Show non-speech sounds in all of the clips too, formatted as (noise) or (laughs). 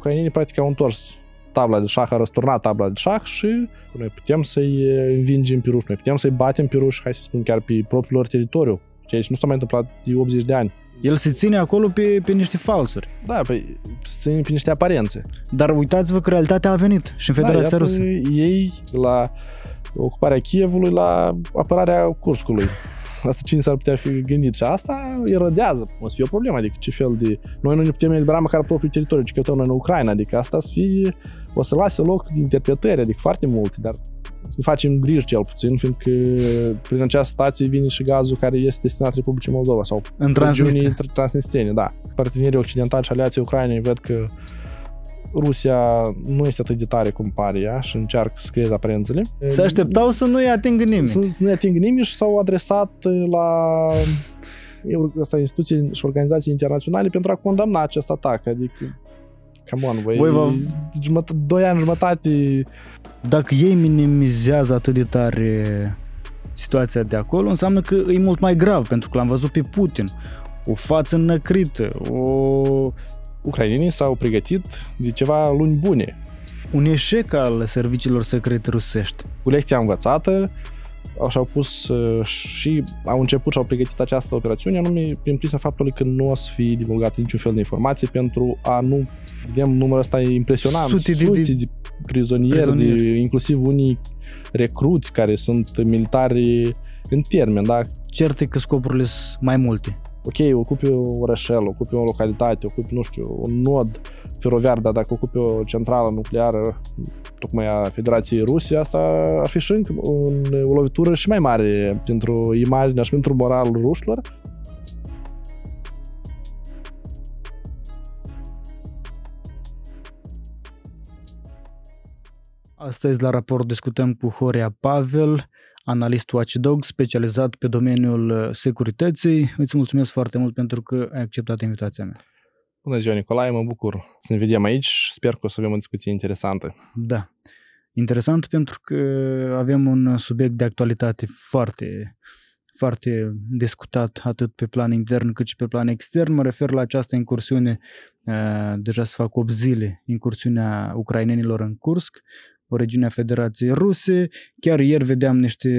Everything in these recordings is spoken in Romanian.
ucrainienii practic au întors tabla de șah, a răsturnat tabla de șah și noi putem să-i eh, învingem pe ruși, noi putem să-i batem pe ruși, hai să spun chiar pe propriul lor teritoriu, ceea ce nu s-a mai întâmplat de 80 de ani. El se ține acolo pe, pe niște falsuri. Da, pe, păi, se pe niște aparențe. Dar uitați-vă că realitatea a venit și în da, Federația da, Rusă. Ei, la ocuparea Chievului, la apărarea Curscului. (laughs) Asta cine s-ar putea fi gândit? Și asta erodează. O să fie o problemă, adică ce fel de... Noi nu ne putem elibera măcar propriul teritoriu, ci că noi în Ucraina, adică asta să fie... O să lase loc de interpretări, adică foarte multe, dar să ne facem griji cel puțin, fiindcă prin această stație vine și gazul care este destinat Republicii Moldova sau în transnistrie, da. Partenerii occidentali și aliații Ucrainei văd că Rusia nu este atât de tare cum pare ea și încearcă să creeze aprențele. Se așteptau să nu-i atingă nimeni. Să, să nu-i atingă nimeni și s-au adresat uh, la asta, instituții și organizații internaționale pentru a condamna acest atac. Adică, come on, voi, voi vă... jumătate, doi ani jumătate... Dacă ei minimizează atât de tare situația de acolo, înseamnă că e mult mai grav, pentru că l-am văzut pe Putin, o față năcrită, o ucrainenii s-au pregătit de ceva luni bune. Un eșec al serviciilor secrete rusești. Cu lecția învățată, și-au pus uh, și au început și au pregătit această operațiune anume prin prisma faptului că nu o să fie divulgat niciun fel de informații pentru a nu vedem numărul ăsta impresionant, sute de, sute de, de prizonieri, prizonieri. De, inclusiv unii recruți care sunt militari în termen, da? Cert că scopurile sunt mai multe ok, ocupi o orășel, ocupi o localitate, ocupi, nu știu, un nod feroviar, dar dacă ocupi o centrală nucleară, tocmai a Federației Rusie, asta ar fi și încă un, o lovitură și mai mare pentru imaginea și pentru moralul rușilor, Astăzi la raport discutăm cu Horia Pavel, analist Watchdog, specializat pe domeniul uh, securității. Îți mulțumesc foarte mult pentru că ai acceptat invitația mea. Bună ziua, Nicolae, mă bucur să ne vedem aici. Sper că o să avem o discuție interesantă. Da. Interesant pentru că avem un subiect de actualitate foarte, foarte discutat atât pe plan intern cât și pe plan extern. Mă refer la această incursiune, uh, deja se fac 8 zile, incursiunea ucrainenilor în Kursk, o regiune a Federației Ruse. Chiar ieri vedeam niște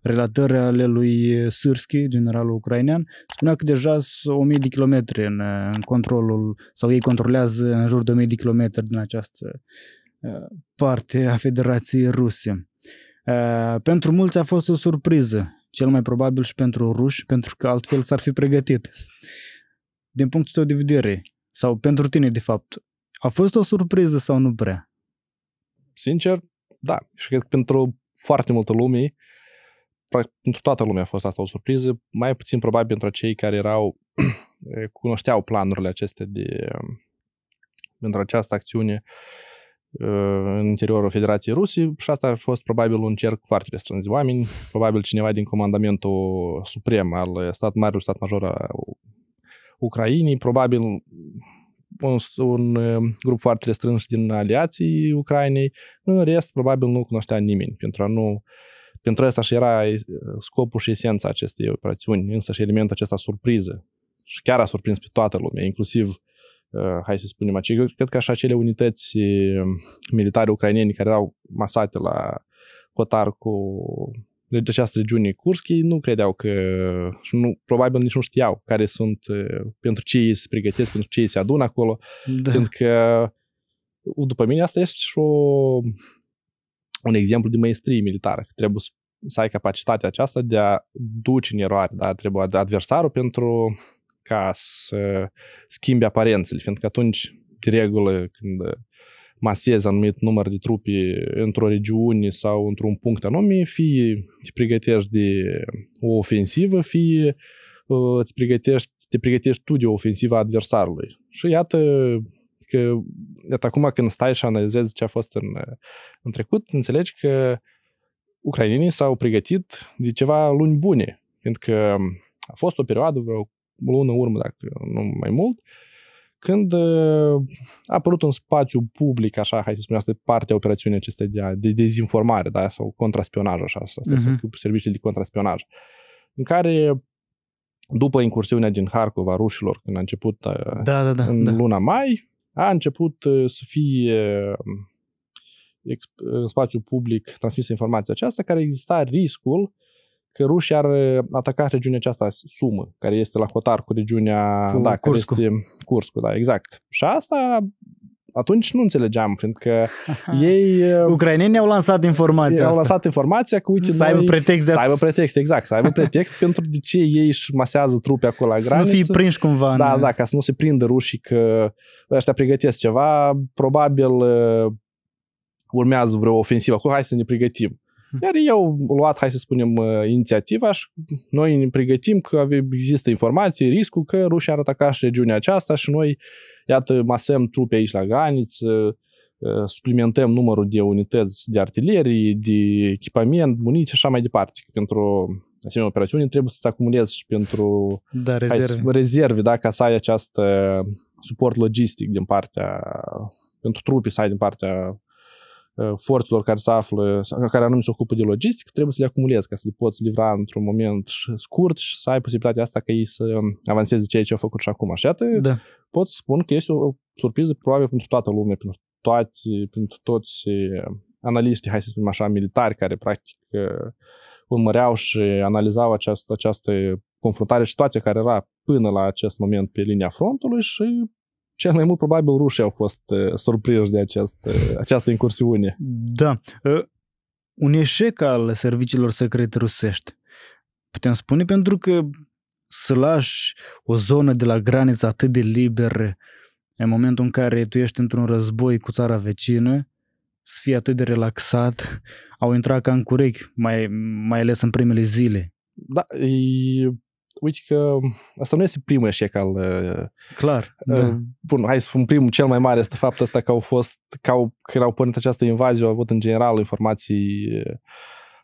relatări ale lui Sârski, generalul ucrainean, spunea că deja sunt 1000 de kilometri în, în controlul, sau ei controlează în jur de 1000 de kilometri din această ă, parte a Federației Ruse. Ă, pentru mulți a fost o surpriză, cel mai probabil și pentru ruși, pentru că altfel s-ar fi pregătit. Din punctul tău de vedere, sau pentru tine de fapt, a fost o surpriză sau nu prea? sincer, da. Și cred că pentru foarte multă lume, pentru toată lumea a fost asta o surpriză, mai puțin probabil pentru cei care erau, (clears throat) cunoșteau planurile acestea de, pentru această acțiune uh, în interiorul Federației Rusii și asta a fost probabil un cerc foarte restrâns de oameni, probabil cineva din comandamentul suprem al stat, marilor stat major al Ucrainei, probabil un, un um, grup foarte restrâns din aliații Ucrainei. În rest, probabil nu cunoștea nimeni, pentru a nu pentru asta și era uh, scopul și esența acestei operațiuni, însă și elementul acesta surpriză. Și chiar a surprins pe toată lumea, inclusiv, uh, hai să spunem, aici, cred că așa acele unități um, militare ucrainene care erau masate la hotar cu de deci această regiune Kursk, nu credeau că, și nu, probabil nici nu știau care sunt, uh, pentru ce ei se pregătesc, pentru ce ei se adună acolo, da. pentru că, uh, după mine, asta este și o, un exemplu de maestrie militară, că trebuie să, să ai capacitatea aceasta de a duce în eroare, da? trebuie adversarul pentru ca să schimbi aparențele, fiindcă atunci, de regulă, când masezi anumit număr de trupe într-o regiune sau într-un punct anume, fie te pregătești de o ofensivă, fie uh, îți pregătești, te pregătești tu de o ofensivă adversarului. Și iată că, iată acum când stai și analizezi ce a fost în, în trecut, înțelegi că ucrainenii s-au pregătit de ceva luni bune, pentru că a fost o perioadă, vreo lună urmă, dacă nu mai mult, uh, când uh, a apărut un spațiu public, așa, hai să spunem, asta e partea operațiunii acestei de, de dezinformare, da, sau contraspionaj, așa, asta mhm. uh-huh. sunt serviciile de contraspionaj, în care după incursiunea din Harkov a rușilor, când a început uh, da, da, da, în da. luna mai, a început uh, să fie um, în spațiu public transmisă informația aceasta, care exista riscul că rușii ar uh, ataca regiunea aceasta, Sumă, care este la hotar cu regiunea... Cu da, Curscu. Care este da, exact. Și asta atunci nu înțelegeam, fiindcă Aha. ei... Uh, Ucrainenii au lansat informația Au lansat informația că, uite, Să noi, aibă pretext de Să aibă pretext, exact. Să aibă pretext pentru de ce ei își masează trupe acolo la graniță. Să nu fii prinși cumva. Da, ne? da, ca să nu se prindă rușii că ăștia pregătesc ceva. Probabil uh, urmează vreo ofensivă acolo, hai să ne pregătim. (laughs) Iar eu luat, hai să spunem, uh, inițiativa și noi ne pregătim că există informații, riscul că rușii ar ataca și regiunea aceasta și noi, iată, masăm trupe aici la graniță, uh, suplimentăm numărul de unități de artilerie, de echipament, muniții și așa mai departe. Pentru asemenea operațiuni trebuie să-ți acumulezi și pentru da, rezerve. Hai, rezerve, da, ca să ai acest suport logistic din partea, pentru trupe să ai din partea Э, forțelor care se află, care anume se ocupă de logistică, trebuie să le acumulezi ca să le poți livra într-un moment scurt și să ai posibilitatea asta ca ei să avanseze ceea ce au făcut și acum. Și iată, da. pot spun că este o surpriză probabil pentru toată lumea, pentru, toate, pentru toți analiștii, hai să spunem așa, militari care practic urmăreau și analizau această, această confruntare și situația care era până la acest moment pe linia frontului și cel mai mult probabil rușii au fost uh, surprinși de acest, această incursiune. Da. Uh, un eșec al serviciilor secrete rusești, putem spune, pentru că să lași o zonă de la graniță atât de liberă în momentul în care tu ești într-un război cu țara vecină, să fii atât de relaxat, au intrat ca în curechi, mai, mai ales în primele zile. Da, e, uite că asta nu este primul eșec al... Uh, Clar, uh, da. Bun, hai să spun primul, cel mai mare este faptul ăsta că au fost, că au, că au pornit această invazie, au avut în general informații uh,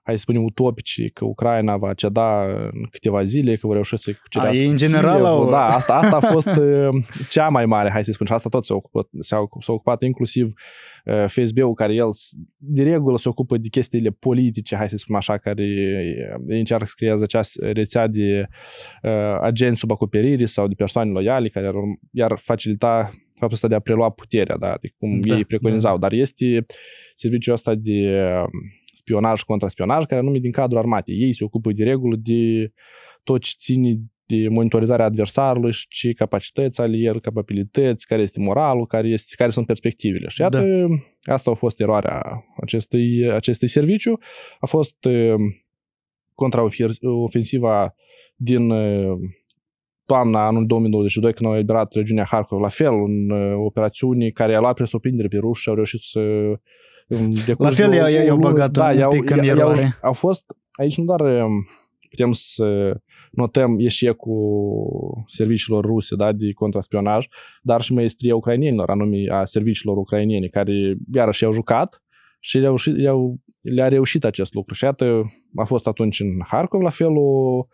hai să spunem, utopici, că Ucraina va ceda în câteva zile, că vor reuși să-i cucerească. A, ei, în general, au... Da, asta, asta a fost (laughs) uh, cea mai mare, hai să spun, și asta tot s-a ocupat, s-a, s-a ocupat inclusiv uh, FSB-ul, care el de regulă se ocupă de chestiile politice, hai să spun așa, care uh, încearcă să creează acea rețea de uh, agenți sub acoperire sau de persoane loiale, care iar facilita faptul ăsta de a prelua puterea, da, de cum da, ei preconizau, da. dar este serviciul ăsta de spionaj, contraspionaj, care anume din cadrul armatei. Ei se ocupă de regulă de tot ce ține de monitorizarea adversarului și ce capacități ale el, capabilități, care este moralul, care, este, care sunt perspectivele. Și da. iată, da. asta a fost eroarea acestui, acestui serviciu. A fost uh, contraofensiva din uh, toamna anului 2022, când au eliberat regiunea Harkov, la fel, în uh, operațiuni care a luat presupindere pe ruși și au reușit să la fel i-au, i i-a băgat da, un pic în eroare. Au fost, aici nu doar um, putem să notăm eșecul serviciilor ruse da, de contraspionaj, dar și maestria ucrainienilor, anume a serviciilor ucrainiene, care iarăși au jucat și le-au, le au le-a reușit acest lucru. Și iată, a fost atunci în Harkov, la fel o,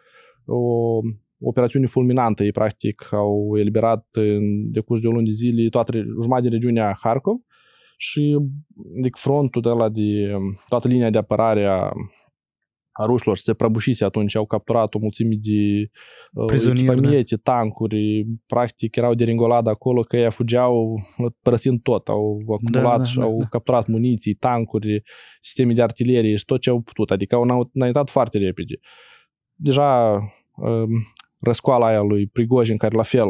o operațiune fulminantă. Ei, practic, au eliberat în decurs de o lună de zile toată jumătate din regiunea Harkov, și adică frontul de la de toată linia de apărare a, a rușilor se prăbușise atunci, au capturat o mulțime de uh, echipamiete, tancuri, practic erau de ringolat acolo că ei fugeau părăsind tot, au acumulat da, da, și da, au da. capturat muniții, tancuri, sisteme de artilerie și tot ce au putut, adică au înaintat foarte repede. Deja um, răscoala aia lui Prigojin, care la fel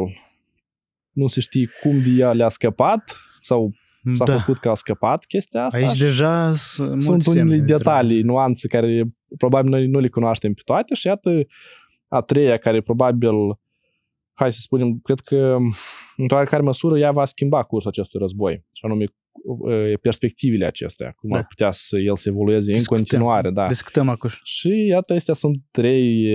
nu se știe cum de ea le-a scăpat, sau s-a da. făcut că a scăpat chestia asta. Aici deja sunt, sunt unele detalii, trebuie. nuanțe care probabil noi nu le cunoaștem pe toate și iată a treia care probabil, hai să spunem, cred că în o oarecare măsură ea va schimba cursul acestui război și anume uh, perspectivele acestea, cum da. ar putea să el să evolueze Discutăm. în continuare. Da. Discutăm acum. Și iată, astea sunt trei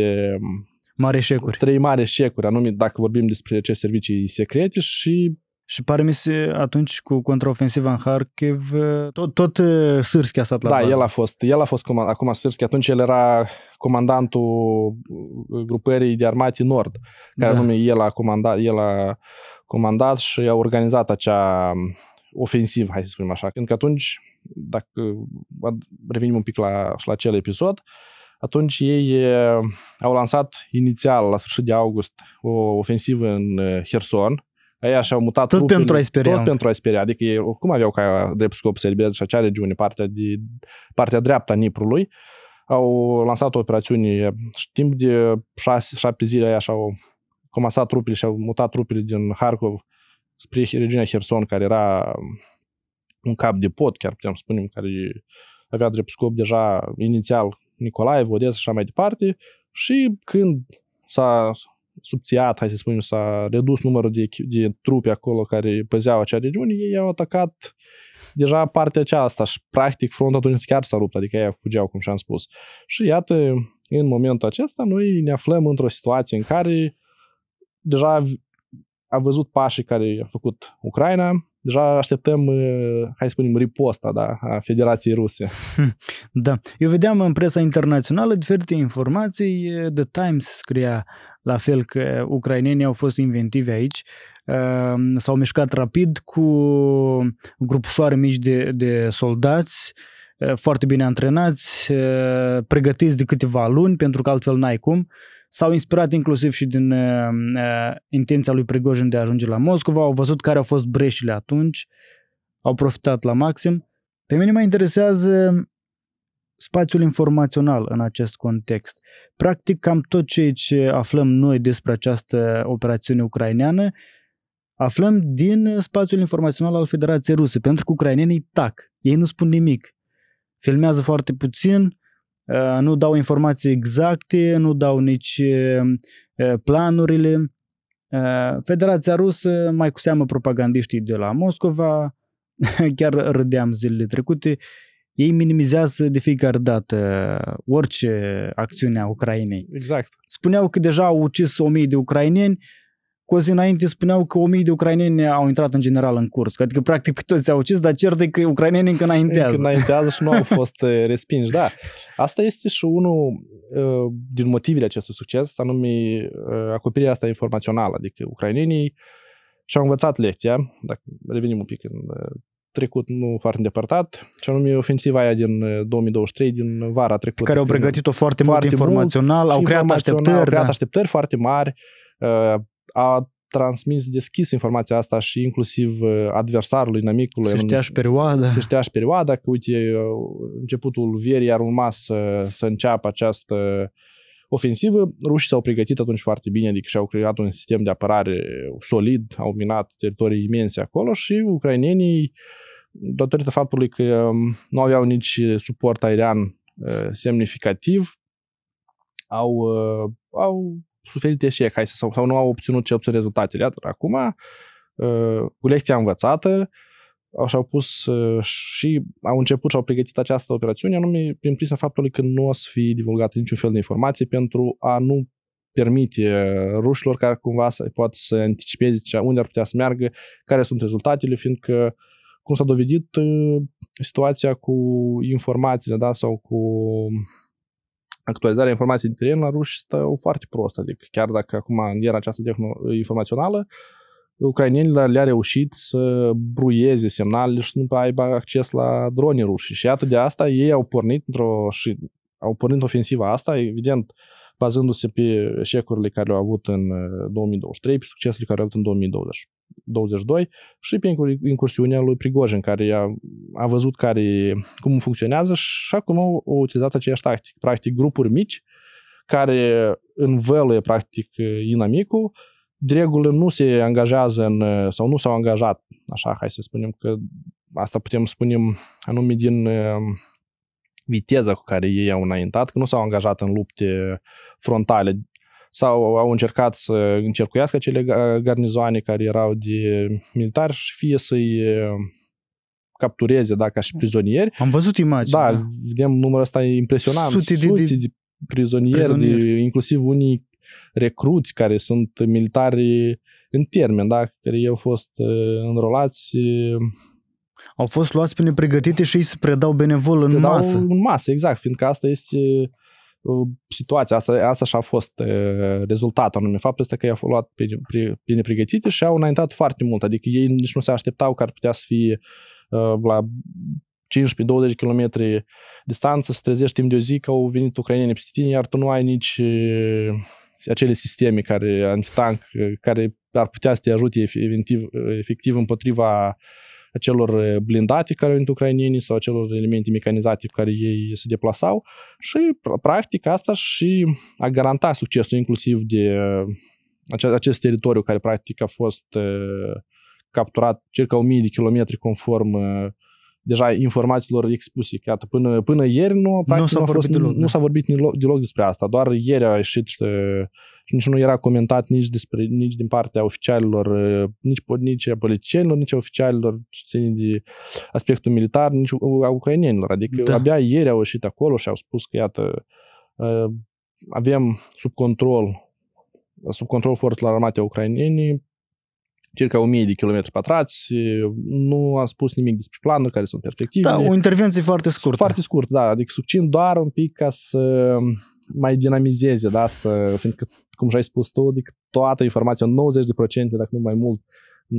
mari eșecuri. Trei mari eșecuri, anume dacă vorbim despre aceste servicii secrete și și pare mi se atunci cu contraofensiva în Kharkiv, tot, tot Sârschi a stat la Da, bază. el a fost. El a fost comand. acum Sârschi. Atunci el era comandantul uh, grupării de armate Nord, care da. nume el a comandat, el a comandat și a organizat acea um, ofensivă, hai să spunem așa. Pentru că atunci, dacă uh, revenim un pic la, și la acel episod, atunci ei uh, au lansat inițial, la sfârșit de august, o ofensivă în Herson, Aia și-au mutat tot pentru a speria. Tot pentru a speria. Adică ei oricum aveau ca drept scop să elibereze și acea regiune, partea, de, partea dreaptă a Niprului. Au lansat o operațiune și timp de șase, șapte zile aia și-au comasat trupele și-au mutat trupele din Harkov spre regiunea Herson, care era un cap de pot, chiar putem spune, care avea drept scop deja inițial Nicolae, Vodes și așa mai departe. Și când s-a subțiat, hai să spunem, s-a redus numărul de, de trupe acolo care păzeau acea regiune, ei au atacat deja partea aceasta și practic frontul atunci chiar s-a rupt, adică ei fugeau, cum și-am spus. Și iată, în momentul acesta, noi ne aflăm într-o situație în care deja a văzut pașii care a făcut Ucraina, deja așteptăm, uh, hai să spunem, riposta da, a Federației Ruse. Hm, da. Eu vedeam în presa internațională diferite informații. The Times scria la fel că ucrainenii au fost inventivi aici, uh, s-au mișcat rapid cu grupușoare mici de, de soldați, uh, foarte bine antrenați, uh, pregătiți de câteva luni, pentru că altfel n-ai cum. S-au inspirat inclusiv și din intenția lui Prigojin de a ajunge la Moscova, au văzut care au fost breșile atunci, au profitat la maxim. Pe mine mă interesează spațiul informațional în acest context. Practic, cam tot ceea ce aflăm noi despre această operațiune ucraineană aflăm din spațiul informațional al Federației Ruse, pentru că ucrainenii tac, ei nu spun nimic. Filmează foarte puțin, uh, nu dau informații exacte, nu dau nici uh, uh, planurile. Federația Rusă, mai cu seamă propagandiștii de la Moscova, (laughs) chiar râdeam zilele trecute, ei minimizează de fiecare dată uh, orice acțiune a Ucrainei. Exact. Spuneau că deja au ucis mie de ucraineni, cu o zi înainte spuneau că mie de ucraineni au intrat în general în curs. Adică practic pe toți au ucis, dar cert e că ucrainenii încă înaintează. Încă înaintează și nu au fost uh, respinși, da. Asta este și unul uh, din motivele acestui succes, anume acoperirea asta informațională. Adică ucrainenii și-au învățat lecția, dacă revenim un pic în trecut, nu foarte îndepărtat, și anume ofensiva aia din 2023, eh, din vara trecută. Care au pregătit-o foarte, foarte mult informațional, mult, au creat așteptări. Au creat da. așteptări foarte mari, eh, a transmis deschis informația asta și inclusiv eh, adversarului, inamicului. Se știa și perioada. Se știa și perioada, că uite, începutul verii ar urma să, să înceapă această uh, ofensivă, rușii s-au pregătit atunci foarte bine, adică și-au creat un sistem de apărare solid, au minat teritorii imense acolo și ucrainenii, datorită faptului că um, nu aveau nici suport aerian uh, semnificativ, au, uh, au suferit eșec, hai să, sau, sau nu au obținut ce obțin rezultatele. Iată, acum, cu uh, lecția învățată, și-au pus uh, și au început și au pregătit această operațiune anume prin prisma faptului că nu o să fie divulgat niciun fel de informații pentru a nu permite uh, rușilor care cumva să poată să anticipeze unde ar putea să meargă, care sunt rezultatele, fiindcă cum s-a dovedit uh, situația cu informațiile da, sau cu actualizarea informației din teren la ruși stă foarte prost, adică chiar dacă acum în era tehnologie informațională, uh, ucrainenilor le-a reușit să bruieze semnalele și să nu aibă acces la drone ruși. Și atât de asta ei au pornit într-o și au pornit ofensiva asta, evident, bazându-se pe eșecurile care le au avut în 2023, uh, pe succesurile care le au avut în 2022 și pe incursiunea lui Prigojin, care a, a văzut care, cum funcționează și acum au, au utilizat aceeași tactic. Practic, grupuri mici care învăluie, practic, inamicul, de regulă nu se angajează în, sau nu s-au angajat, așa, hai să spunem că asta putem spune anume din um, viteza cu care ei au înaintat, că nu s-au angajat în lupte frontale sau au încercat să încercuiască cele garnizoane care erau de militari și fie să-i um, captureze, da, ca și prizonieri. Am văzut imagini. Da, da. vedem numărul ăsta impresionant. Sute de, de, de prizonieri, prizonieri. De, inclusiv unii recruți care sunt militari în termen, da? care au fost uh, înrolați au fost luați pe pregătite și ei se predau benevol se predau în masă. în masă, exact, fiindcă asta este uh, situația, asta, asta și-a fost uh, rezultatul anume. Faptul este că i-au luat pe, pregătite și au înaintat foarte mult, adică ei nici nu se așteptau că ar putea să fie la 15-20 km distanță, să trezești timp de o zi că au venit ucraineni pe tine, iar tu nu ai nici acele sisteme care, antitank, care ar putea să te ajute efectiv, efectiv împotriva acelor uh, blindate care au venit ucrainienii sau acelor elemente mecanizate cu care ei se deplasau și practic asta și a garanta succesul inclusiv de uh, acest teritoriu care practic a fost uh, capturat circa 1000 de kilometri conform uh, deja informațiilor expuse. Că, iată, până, până ieri nu, practic, nu s-a, nu, vorbit fost, deloc, nu, nu da. s-a vorbit deloc, deloc despre asta, doar ieri a ieșit și eh, nici nu era comentat nici, despre, nici din partea oficialilor, eh, nici, nici a politicienilor, nici a oficialilor ce țin de aspectul militar, nici a ucrainienilor. Adică da. abia ieri au ieșit acolo și au spus că, iată, eh, avem sub control sub control forțelor armate ucrainene circa 1000 de kilometri pătrați, nu am spus nimic despre planuri, care sunt perspectivele. Da, o intervenție foarte scurtă. Foarte scurtă, da, adică subțin doar un pic ca să mai dinamizeze, da, să, fiindcă, cum și-ai spus tu, adică toată informația, 90% dacă nu mai mult,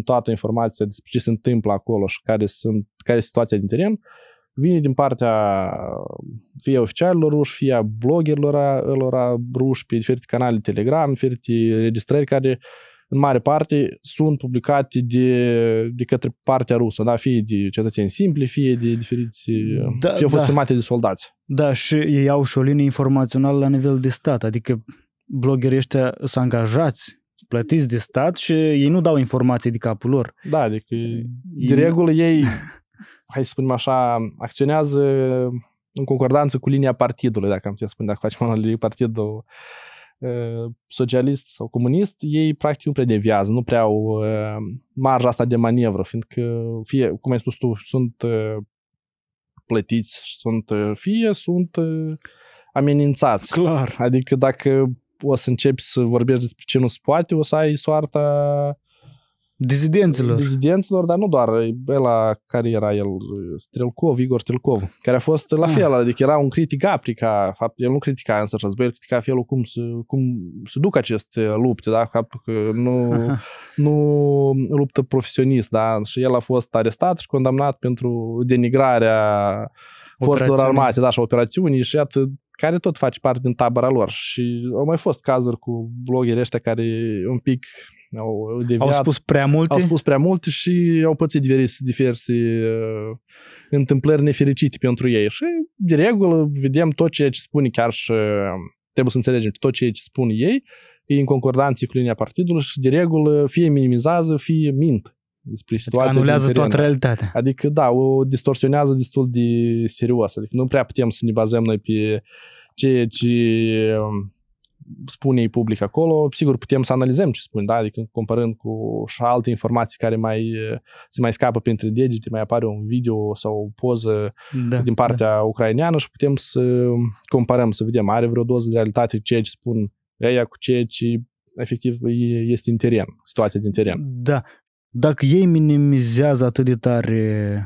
toată informația despre ce se întâmplă acolo și care, sunt, care e situația din teren, vine din partea fie oficialilor ruși, fie a bloggerilor lor ruși pe diferite canale Telegram, diferite registrări care uh, în mare parte, sunt publicate de, de către partea rusă, da? fie de cetățeni simpli, fie de diferiți... Da, fie au fost da. filmate de soldați. Da, și ei au și o linie informațională la nivel de stat, adică blogerii ăștia sunt angajați plătiți de stat și ei nu dau informații de capul lor. Da, adică ei... de regulă ei, hai să spunem așa, acționează în concordanță cu linia partidului, dacă am putea spune, dacă facem analizii partidul Ă, socialist sau comunist, ei practic nu prea deviază, nu prea au ă, marja asta de manevră, fiindcă, fie, cum ai spus tu, sunt ă, plătiți, sunt, fie sunt amenințați. Clar. Adică dacă o să începi să vorbești despre ce nu se poate, o să ai soarta Dizidenților. Dizidenților, dar nu doar. la care era el, Strelkov, Igor Strelkov, care a fost la ah. fel, ah. adică era un critic aprica, fapt, el nu critica însă și el critica felul cum se, cum se duc aceste lupte, da? Faptul că nu, (laughs) nu luptă profesionist, da? Și el a fost arestat și condamnat pentru denigrarea forțelor armate, da, și operațiunii și iată care tot face parte din tabăra lor. Și au mai fost cazuri cu blogeri ăștia care un pic au, deviat, au spus prea multe? Au spus prea multe și au pățit diverse, diverse uh, întâmplări nefericite pentru ei. Și, de regulă, vedem tot ceea ce spune chiar și um, trebuie să înțelegem tot ceea ce spun ei, e în concordanță cu linia partidului și, de regulă, fie minimizează, fie mint despre adică situația anulează din toată realitatea. Adică, da, o distorsionează destul de serios. Adică nu prea putem să ne bazăm noi pe ceea ce um, spune ei public acolo, sigur putem să analizăm ce spun, da? adică comparând cu și alte informații care mai se mai scapă printre degete, mai apare un video sau o poză da, din partea da. ucraineană și putem să comparăm, să vedem, are vreo doză de realitate ceea ce spun ea cu ceea ce efectiv este în teren, situația din teren. Da. Dacă ei minimizează atât de tare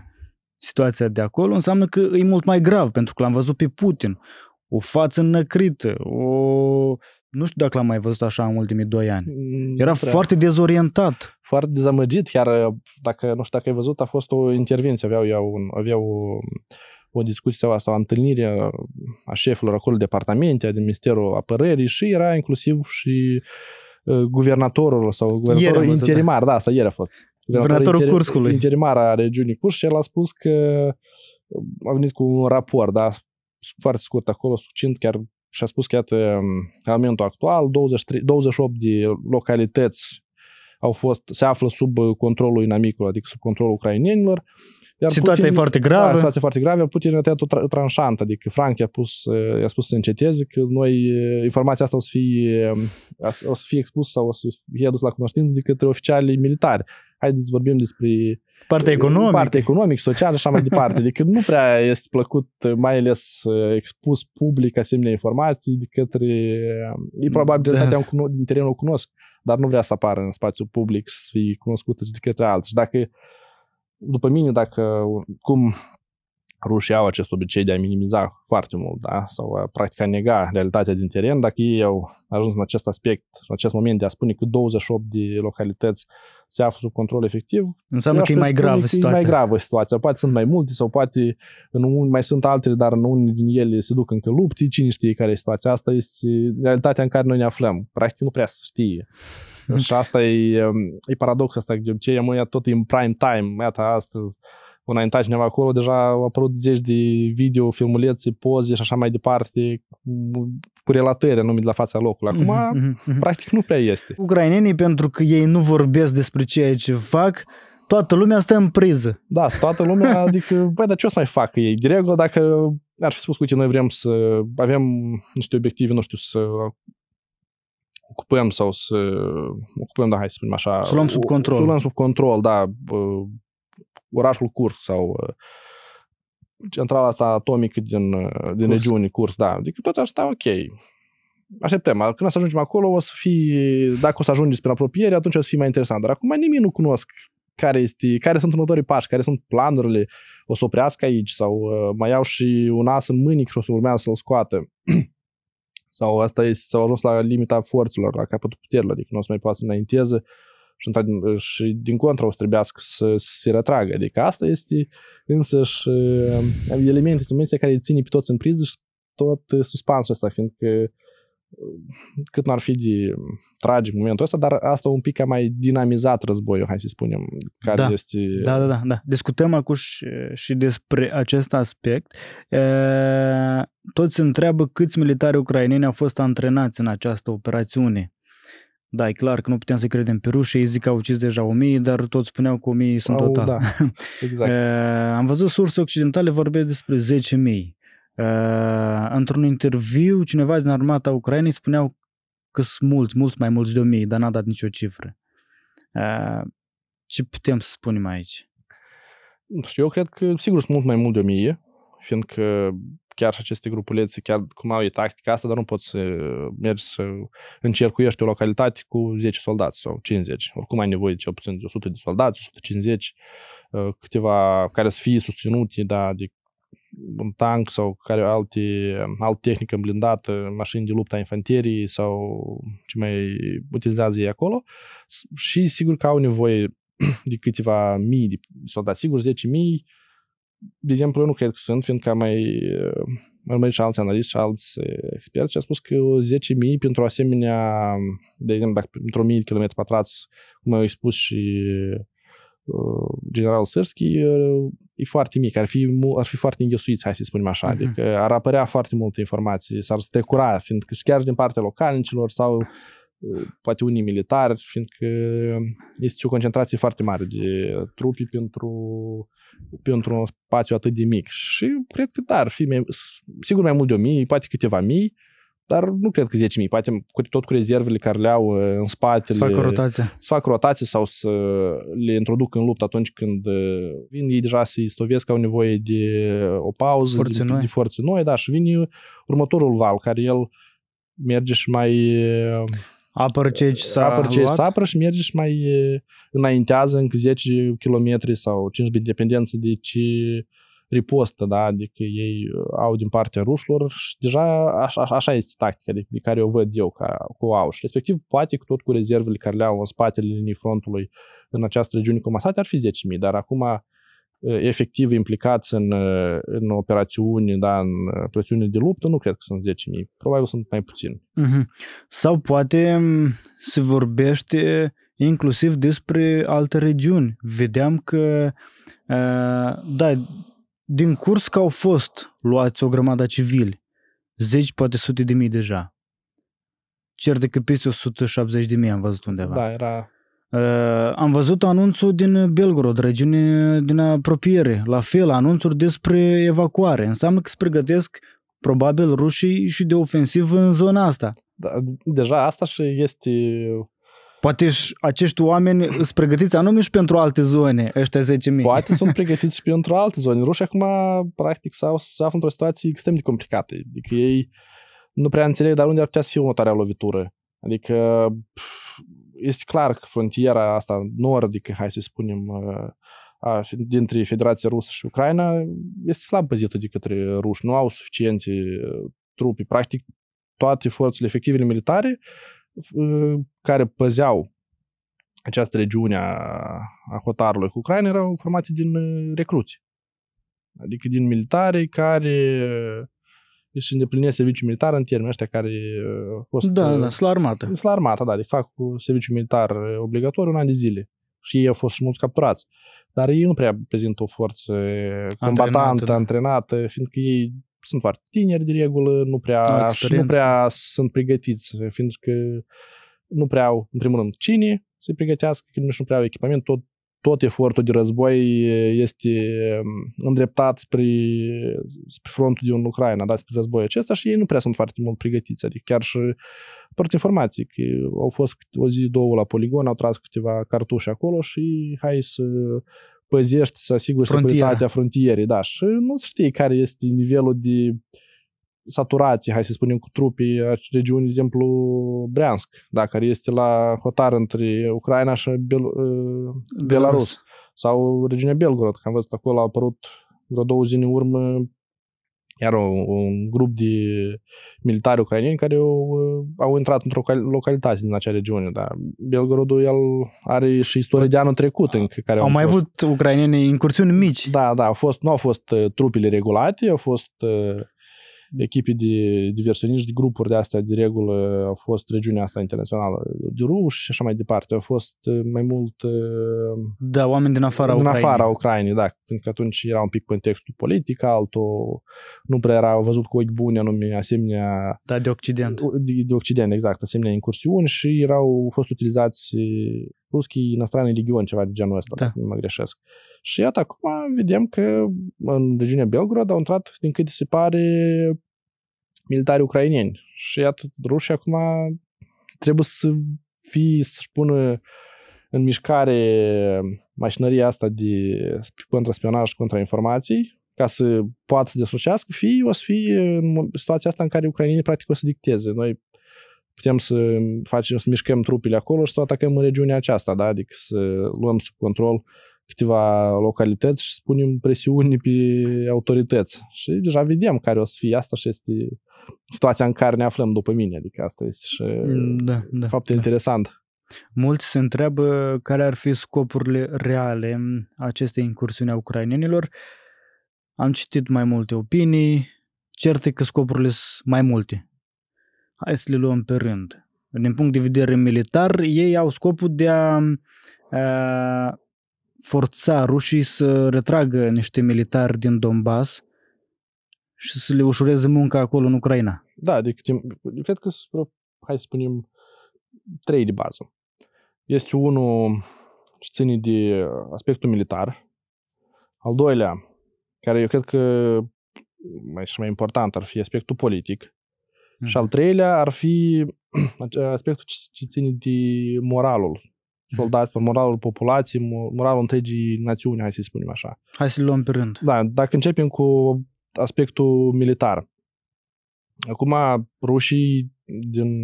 situația de acolo, înseamnă că e mult mai grav, pentru că l-am văzut pe Putin o față înnăcrită, o... Nu știu dacă l-am mai văzut așa în ultimii doi ani. Mm, era prea. foarte dezorientat. Foarte dezamăgit, chiar uh, dacă, nu știu dacă ai văzut, a fost o intervenție, aveau, aveau, un, aveau o, o discuție sau, sau o întâlnire a șefilor acolo departamente, din Ministerul Apărării și era inclusiv și uh, guvernatorul sau guvernatorul ieri interimar, da. da, asta ieri a fost. Guvernatorul, guvernatorul Curscului. Interimar a regiunii Curs și el a spus că a venit cu un raport, da, foarte scurt acolo, sucint chiar și-a spus că, iată, elementul um, momentul actual, 23, 28 de localități au fost, se află sub controlul inamicului, adică sub controlul ucrainienilor. Iar situația Putin, e foarte gravă. Da, situația foarte gravă, iar Putin a tăiat-o tranșantă, adică Frank i-a, pus, uh, i-a spus să înceteze, că noi, uh, informația asta o să fie, um, o să fie expusă sau o să fie adus la cunoștință de către oficialii militari haideți să vorbim despre partea eh, economică, partea economic, socială și așa mai (laughs) departe. Adică nu prea este plăcut, eh, mai ales eh, expus public asemenea informații de către... E probabil da. realitatea cuno- din terenul cunosc, dar nu vrea să apară în spațiul public și să fie cunoscută de către alții. Și dacă după mine, dacă cum rușii au acest obicei de a minimiza foarte mult, da? sau a practic a nega realitatea din teren, dacă ei au ajuns în acest aspect, în acest moment de a spune că 28 de localități se află sub control efectiv, înseamnă că e mai gravă situația. E mai gravă situația. Poate sunt mai multe sau poate în un, mai sunt altele, dar în unul din ele se duc încă lupte, cine știe care e situația. Asta este realitatea în care noi ne aflăm. Practic nu prea se știe. (laughs) Și asta e, um, e paradox asta, de obicei, tot în prime time, iată, astăzi înaintat cineva acolo, deja au apărut zeci de video, filmulețe, poze și așa mai departe, cu relatări anume de la fața locului. Acum, uh-huh, uh-huh. practic, nu prea este. Ucrainenii, pentru că ei nu vorbesc despre ceea ce fac, toată lumea stă în priză. Da, toată lumea, (laughs) adică, băi, dar ce o să mai facă ei? De regulă, dacă ar fi spus, uite, noi vrem să avem niște obiective, nu știu, să ocupăm sau să ocupăm, da, hai să spunem așa. Să luăm sub control. Să luăm sub control, da, orașul Curs sau uh, centrala asta atomică din, uh, din regiune, Curs, da. Deci adică tot așa, ok. Așteptăm. Când o să ajungem acolo, o să fie, dacă o să ajungeți prin apropiere, atunci o să fie mai interesant. Dar acum nimeni nu cunosc care, este, care sunt următorii pași, care sunt planurile, o să oprească aici sau uh, mai iau și un as în mâini și o să urmează să-l scoată. (clears throat) sau asta este, s-au ajuns la limita forțelor, la capătul puterilor, adică nu o să mai poată să înainteze. Uh, și, și din contră o să trebuiască să, să se retragă. Adică asta este însăși um, elemente, este care îi ține pe toți în priză și tot suspansul ăsta, fiindcă um, cât n-ar fi de um, tragic momentul ăsta, dar asta un pic a mai dinamizat războiul, hai să spunem, care da, este... Da, da, da, da. Discutăm acum și, și despre acest aspect. E, toți întreabă câți militari ucraineni au fost antrenați în această operațiune. Da, e clar că nu putem să credem pe rușii, ei zic că au ucis deja 1000, dar toți spuneau că 1000 sunt au, total. Da, (laughs) exact. Eh, am văzut surse occidentale vorbe despre 10.000. Eh, într-un interviu, cineva din armata Ucrainei spuneau că sunt mulți, mulți mai mulți de 1000, dar n-a dat nicio cifră. Eh, ce putem să spunem aici? Nu știu, eu cred că sigur sunt mult mai mult de 1000, fiindcă chiar și aceste grupulețe, chiar cum au e tactica asta, dar nu poți să mergi să încercuiești o localitate cu 10 soldați sau 50. Oricum ai nevoie de cel puțin de 100 de soldați, 150, ă, câteva care să fie susținute da, de un tank sau care alte, altă tehnică blindată, mașini de luptă a infanteriei sau ce mai utilizează ei acolo și sigur că au nevoie (clears throat) de câteva mii de soldați, sigur 10 mii de exemplu, eu nu cred că sunt, fiindcă am mai urmărit uh, și alți analiști și alți uh, experți și a spus că 10.000 pentru asemenea, de exemplu, dacă pentru 1.000 km pătrați, cum au spus și uh, general Sârski, e foarte mic, ar fi, ar fi foarte înghesuiți, hai să spunem așa, uh-huh. adică ar apărea foarte multe informații, s-ar strecura, fiindcă chiar din partea localnicilor sau poate unii militari, fiindcă este o concentrație foarte mare de trupi pentru pentru un spațiu atât de mic. Și cred că da, ar fi mai, sigur mai mult de 1000, poate câteva mii, dar nu cred că 10.000, poate cu, tot cu rezervele care le au uh, în spate Să facă rotație. Să facă rotație sau să le introduc în luptă atunci când uh, vin ei deja să-i stovesc, au nevoie de uh, o pauză, forțe de, de forțe noi, da, și vine următorul val, care el merge și mai apăr ce ce s-a apăr ce s-a apără și merge și mai înaintează încă 10 km sau 15, dependență de ce ripostă, da? adică ei uh, au din partea rușilor și deja așa, așa este tactica de, de care o văd eu ca, cu au și respectiv poate tot cu rezervele care le au în spatele linii frontului în această regiune comasate ar fi 10.000, dar acum efectiv implicați în, în operațiuni, da, în operațiuni de luptă, nu cred că sunt 10.000. Probabil sunt mai puțini. Uh-huh. Sau poate se vorbește inclusiv despre alte regiuni. Vedeam că, da, din curs că au fost luați o grămadă civili, zeci, poate sute de mii deja. Cer de că peste 170 de mii am văzut undeva. Da, era Uh, am văzut anunțul din Belgorod, regiune din apropiere, la fel, anunțuri despre evacuare. Înseamnă că se pregătesc probabil rușii și de ofensivă în zona asta. Da, deja asta și este Poate și acești oameni sunt pregătiți anume și pentru alte zone, ăștia 10.000. Poate sunt (laughs) pregătiți și pentru alte zone. Rușii acum, practic, s-au, se află într-o situație extrem de complicată. Adică ei nu prea înțeleg, dar unde ar putea să fie următoarea lovitură. Adică pf, este clar că frontiera asta nordică, hai să spunem, uh, a, dintre Federația Rusă și Ucraina este slab păzită de către ruși. Nu au suficiente uh, trupe. Practic, toate forțele efectivele militare uh, care păzeau această regiune a, a hotarului cu Ucraina erau formate din recruți. Adică din militari care își îndeplinesc serviciul militar în termeni ăștia care uh, au fost... Da, uh, da, la armată. La armată, da, deci fac cu serviciul militar uh, obligatoriu un an de zile. Și ei au fost și mulți capturați. Dar ei nu prea prezintă o forță combatantă, antrenată, da. fiindcă ei sunt foarte tineri de regulă, nu prea, nu prea sunt pregătiți, fiindcă nu prea au, în primul rând, cine se pregătească, că nu prea au echipament, tot tot efortul de război este mm, îndreptat spre, spre frontul din Ucraina, da, spre război acesta și ei nu prea sunt foarte mult pregătiți, adică chiar și părți informații, că au fost o zi, două la poligon, au tras câteva cartușe acolo și hai să păzești, să asiguri Frontiera. securitatea frontierei, da, și nu știi care este nivelul de uh, saturație, hai să spunem, cu trupii regiunii, de exemplu, Breansk, da, care este la hotar între Ucraina și Bel- uh, Belarus. Sau regiunea Belgorod, că am văzut acolo au apărut vreo două zile în urmă iar un, un grup de militari ucraineni care au, uh, au intrat într-o localitate din acea regiune. Dar Belgorodul el are și istorie de anul trecut. În care au, mai fost... avut ucrainenii incursiuni mici. Da, da, au fost, nu au fost uh, trupile regulate, au fost echipe de de grupuri de astea, de regulă, au fost regiunea asta internațională de ruși și așa mai departe. Au fost uh, mai mult... Uh, da, oameni din afara Ucrainei. Din afara Ucrainei, da. Pentru că atunci era un pic contextul politic, altul nu prea era văzut cu ochi buni anume asemenea... Da, de Occident. De, de Occident, exact, asemenea incursiuni și erau fost utilizați uh, în astrane legion, ceva de genul ăsta, da. nu mă greșesc. Și iată, acum vedem că în regiunea Belgrad au intrat, din câte se pare, militari ucrainieni. Și iată, rușii acum trebuie să fie, să-și pună în mișcare mașinăria asta de spionaj și contrainformații, ca să poată să deslușească, fie o să fie în situația asta în care ucrainienii practic o să dicteze. Noi putem să facem, să mișcăm trupile acolo și să o atacăm în regiunea aceasta, da? adică să luăm sub control câteva localități și spunem presiuni pe autorități. Și deja vedem care o să fie asta și este situația în care ne aflăm după mine. Adică asta este și mm, da, da, fapt da. interesant. Mulți se întreabă care ar fi scopurile reale acestei incursiuni a ucrainenilor. Am citit mai multe opinii, cert că scopurile sunt mai multe. Hai să le luăm pe rând. Din punct de vedere militar, ei au scopul de a, a forța rușii să retragă niște militari din Donbass și să le ușureze munca acolo în Ucraina. Da, de câte, eu cred că, hai să spunem, trei de bază. Este unul ce ține de aspectul militar. Al doilea, care eu cred că mai și mai important ar fi aspectul politic. Mm. Și mhm. al treilea ar fi (clears throat) aspectul ce, ce ține de moralul Mhm. soldați, pe moralul populației, moralul întregii națiuni, hai să spunem așa. Hai să luăm pe rând. Da, dacă începem cu aspectul militar. Acum, rușii, din,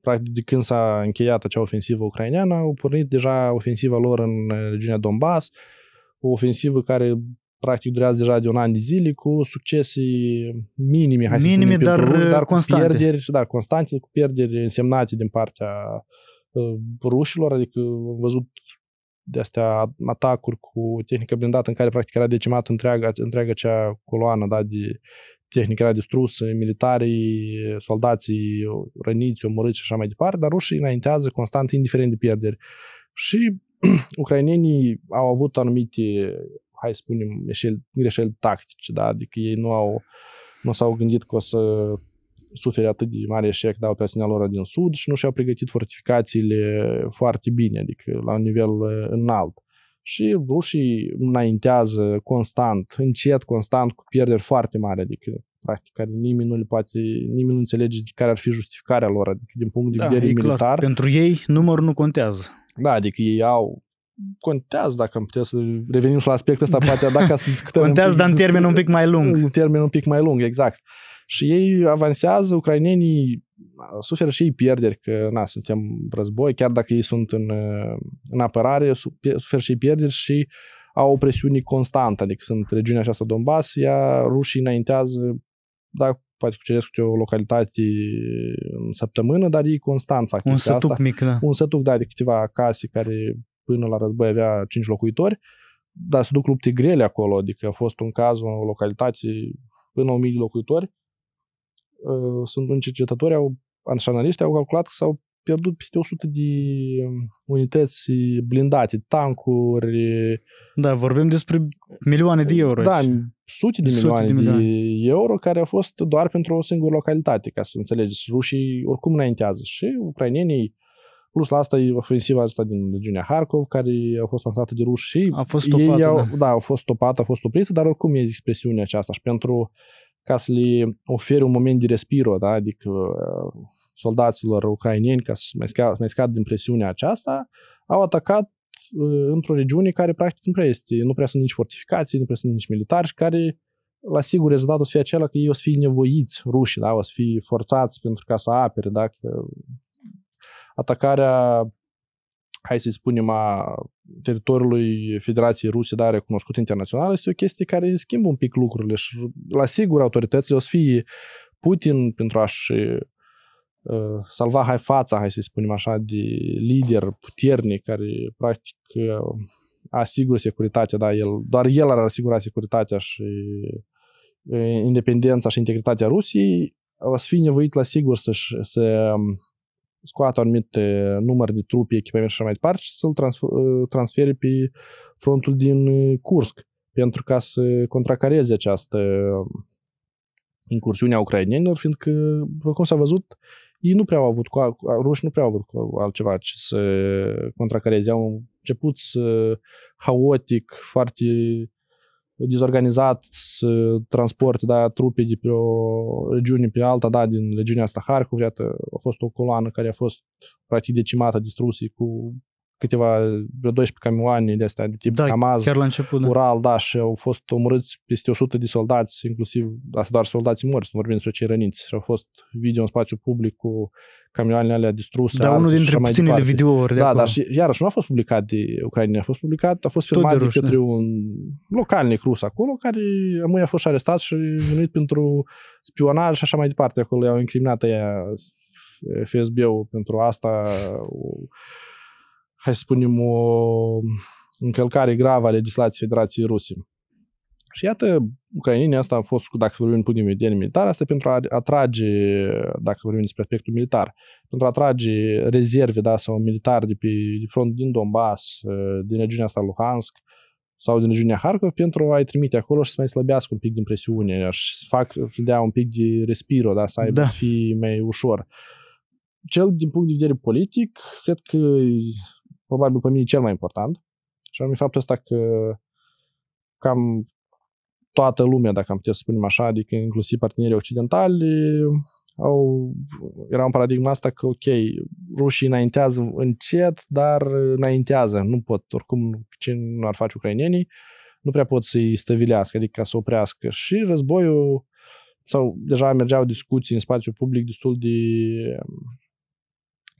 practic de când s-a încheiat acea ofensivă ucraineană, au pornit deja ofensiva lor în uh, regiunea Donbass, o ofensivă care practic durează deja de un an de zile cu succese minime, hai minime, să spunem, dar, ruși, dar constante. Cu pierderi, da, constante, cu pierderi însemnate din partea uh, Uh, rușilor, adică am văzut de astea atacuri cu tehnică blindată în care practic era decimată întreaga, întreaga cea coloană da, de tehnică era distrusă, militarii, soldații răniți, omorâți și așa mai departe, dar rușii înaintează constant indiferent de pierderi. Și (clears throat) ucrainenii au avut anumite, hai să spunem, greșeli, greșeli tactice, da? adică ei nu au nu s-au gândit că o să suferi atât de mare eșec, de pe lor din sud și nu și-au pregătit fortificațiile foarte bine, adică la un nivel uh, înalt. Și rușii înaintează constant, încet, constant, cu pierderi foarte mari, adică practic, care nimeni nu le poate, nimeni nu înțelege de care ar fi justificarea lor, adică din punct de da, vedere militar. Clar. Pentru ei numărul nu contează. Da, adică ei au contează dacă am putea să revenim și la aspectul ăsta, poate dacă să discutăm. (laughs) contează, dar în termen un pic mai lung. În termen un pic mai lung, exact. Uh, și ei avansează, ucrainenii suferă și ei pierderi, că na, suntem război, chiar dacă ei sunt în, în apărare, suferă și ei pierderi și au o presiune constantă, adică sunt regiunea aceasta Donbass, ea rușii înaintează, da, poate cuceresc o localitate în săptămână, dar ei constant fac Un sătuc asta. mic, da. Un sătuc, da, de adică câteva case care până la război avea cinci locuitori, dar se duc lupte grele acolo, adică a fost un caz, o localitate până 1000 de locuitori, Э, sunt un cercetători, au, analiști au calculat că s-au pierdut peste 100 de mm, unități blindate, tancuri. Da, vorbim despre milioane de euro. Da, sute de milioane, sute de, milioane de euro care au fost doar pentru o singură localitate, ca să înțelegeți. Rușii oricum înaintează și ucrainienii Plus la asta e ofensiva asta din regiunea Harkov, care a fost lansată de ruși. A fost stopată, ei au, da. da. au fost stopată, a fost oprită, dar oricum e expresiunea aceasta și pentru uh, ca să le ofere un moment de respiro, da? adică uh, soldaților ucrainieni, ca să mai scadă, mai scadă din presiunea aceasta, au atacat uh, într-o regiune care practic nu prea este, nu prea sunt nici fortificații, nu prea sunt nici militari și care la sigur rezultatul o să fie acela că ei o să fie nevoiți rușii, da? o să fie forțați pentru ca să apere, da? Că atacarea hai să spunem, a teritoriului Federației Ruse, dar recunoscut internațional, este o chestie care schimbă un pic lucrurile și la sigur autoritățile o să fie Putin pentru a-și uh, salva hai fața, hai să spunem așa, de lider puternic care practic uh, asigură securitatea, dar el, doar el ar asigura securitatea și uh, independența și integritatea Rusiei, o să fie nevoit la sigur să, să um, scoată anumite număr de trupe, echipament și mai departe și să-l ă, transfere pe frontul din Kursk pentru ca să contracareze această incursiune a ucrainenilor, fiindcă, după cum s-a văzut, ei nu prea au avut, cu, ruși nu prea au avut cu altceva ce să contracareze. Au început să haotic, foarte dezorganizat să transport da, trupe de pe o regiune pe alta, da, din regiunea asta Harcov, iată, a fost o coloană care a fost practic decimată, distrusă cu câteva, vreo 12 camioane de astea, de tip da, Kamaz, chiar la început, da. Ural, da, și au fost omorâți peste 100 de soldați, inclusiv, asta da, doar soldații morți, vorbim despre cei răniți, și au fost video în spațiu public cu camioanele alea distruse. Da, unul dintre puținele videouri de Da, dar și, iarăși nu a fost publicat de Ucraina, a fost publicat, a fost filmat de, ruși, de către da. un localnic rus acolo, care amâi a fost și arestat și venit pentru spionaj și așa mai departe. Acolo i-au incriminat aia FSB-ul pentru asta, hai să spunem, o încălcare gravă a legislației Federației Ruse. Și iată, ucrainienii asta a fost, dacă vorbim din punct de militar, asta pentru a atrage, dacă vorbim despre aspectul militar, pentru a atrage rezerve, da, sau militar de pe front din Donbass, din regiunea asta Luhansk, sau din regiunea Harkov pentru a-i trimite acolo și să mai slăbească un pic din presiune și să fac, să dea un pic de respiro, da, să aibă da. fi mai ușor. Cel din punct de vedere politic, cred că probabil pe mine cel mai important, și anume faptul ăsta că cam toată lumea, dacă am putea să spunem așa, adică inclusiv partenerii occidentali, au, era un paradigma asta că, ok, rușii înaintează încet, dar înaintează. Nu pot, oricum, ce nu ar face ucrainienii, nu prea pot să-i stăvilească, adică ca să oprească. Și războiul, sau deja mergeau discuții în spațiu public destul de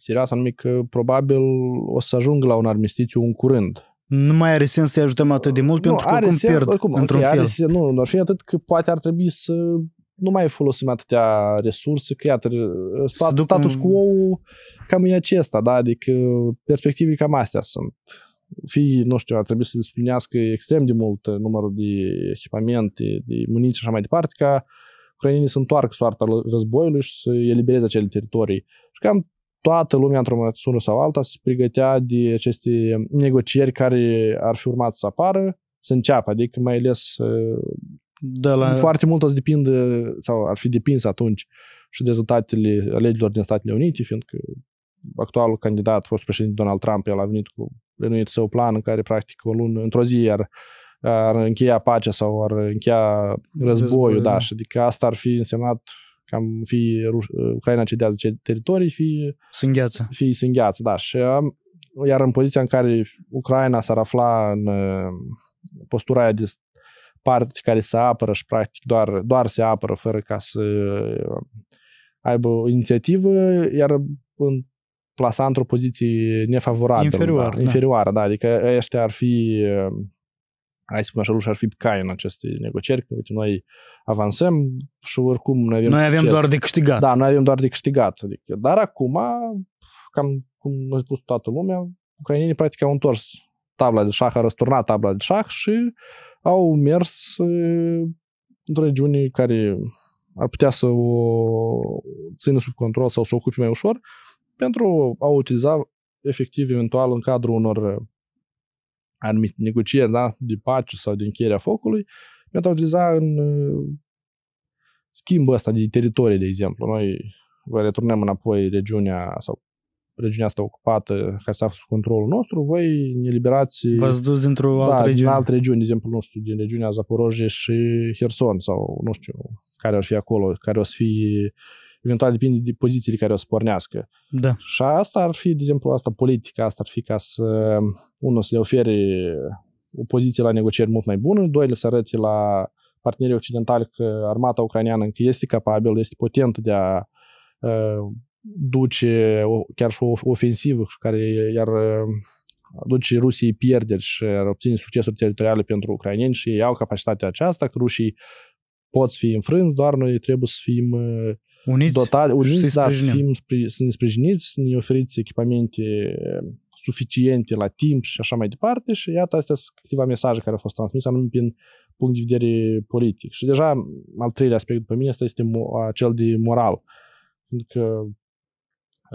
serioasă, să anume că probabil o să ajung la un armistițiu în curând. Nu mai are sens să-i ajutăm atât de mult nu, pentru că are sens, pierd oricum, într-un okay, fel. Are sens, nu, ar fi atât că poate ar trebui să nu mai folosim atâtea resurse, că iată, stat, duc status în... quo cam e acesta, da? Adică perspectivele cam astea sunt. Fii, nu știu, ar trebui să disciplinească extrem de mult uh, numărul de echipamente, de muniții și așa mai departe, ca ucrainienii să întoarcă soarta războiului și să elibereze acele teritorii. Și cam toată lumea, într-o măsură sau alta, se pregătea de aceste negocieri care ar fi urmat să apară, să înceapă, adică mai ales de uh, la... foarte mult o să depindă, sau ar fi depins atunci și de rezultatele alegerilor din Statele Unite, fiindcă actualul candidat, fost președinte Donald Trump, el a venit cu renuit său plan în care, practic, o lună, într-o zi ar, ar încheia pacea sau ar încheia războiul, războiul da, da. și adică asta ar fi însemnat Cam fi Ruș- Ucraina cedează ce teritorii, fi se Fi se da. Și, iar în poziția în care Ucraina s-ar afla în uh, postura aia de parte care se apără și practic doar, doar se apără fără ca să uh, aibă o inițiativă, iar în plasa într-o poziție nefavorabilă. Inferioară. Da. da. Inferioară, da. Adică ăștia ar fi uh, hai să spun așa, ruși ar fi cai în aceste negocieri, că uite, noi avansăm și oricum noi avem Noi succes. avem doar de câștigat. Da, noi avem doar de câștigat. Adică, dar acum, cam cum a spus toată lumea, ucrainienii practic au întors tabla de șah, au răsturnat tabla de șah și au mers eh, într-o regiune care ar putea să o țină sub control sau să o ocupe mai ușor, pentru a utiliza efectiv, eventual, în cadrul unor anumite negocieri da? de pace sau de a focului, pentru a utiliza în uh, schimbul ăsta de teritorii, de exemplu. Noi vă returnăm înapoi regiunea sau regiunea asta ocupată, care s-a sub controlul nostru, voi ne liberați... V-ați dus dintr-o da, altă regiune. Din altă regiune, de exemplu, nu știu, din regiunea Zaporojie și Herson sau nu știu care ar fi acolo, care o să fie uh, eventual depinde de pozițiile care o să pornească. Da. Și asta ar fi, de exemplu, asta politică, asta ar fi ca să, unul, să le ofere o poziție la negocieri mult mai bună, doi, să arăte la partenerii occidentali că armata ucraineană încă este capabilă, este potentă de a uh, duce o, chiar și o ofensivă care iar uh, aduce Rusiei pierderi și ar obține succesuri teritoriale pentru ucraineni și ei au capacitatea aceasta, că rușii pot fi înfrânți, doar noi trebuie să fim uh, uniți, dotate, uniți să, da, să, fim, să ne sprijiniți, să ne oferiți echipamente ehm, suficiente la timp și așa mai departe și iată, astea sunt câteva mesaje care au fost transmise, anume prin punct de vedere politic. Și deja, al treilea aspect după mine, asta este cel de moral. Pentru că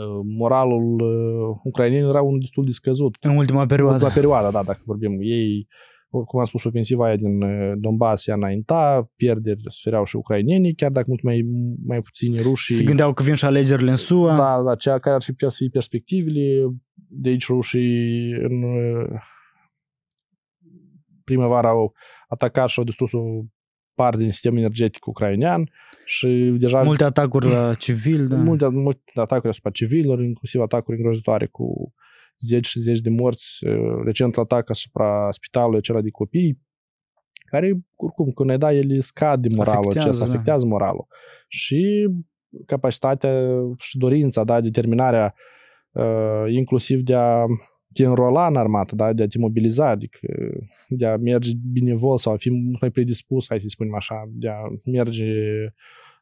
ehm, moralul ehm, ucrainenilor era unul destul de scăzut. În ultima perioadă. În ultima perioadă, da, dacă vorbim. Ei cum am spus, ofensiva aia din uh, Donbass ea înainta, pierderi sfereau și ucrainenii, chiar dacă mult mai, mai puțini rușii... Se gândeau că vin și alegerile în SUA. Da, da, cea care ar fi putea să fie perspectivele. De aici rușii în uh, primăvara au atacat și au distrus o parte din sistemul energetic ucrainean și deja... Multe atacuri la civil, da. Multe, multe atacuri asupra civililor, inclusiv atacuri îngrozitoare cu uh, zeci și zeci de morți, uh, recent atac asupra spitalului acela de copii, care, oricum, când ne dai, el scade moralul afectează, acesta, da. afectează moralul. Și capacitatea și dorința, da, determinarea, uh, inclusiv de a te înrola în armată, da, de a te mobiliza, adică uh, de a merge binevol sau a fi mai predispus, hai să spunem așa, de a merge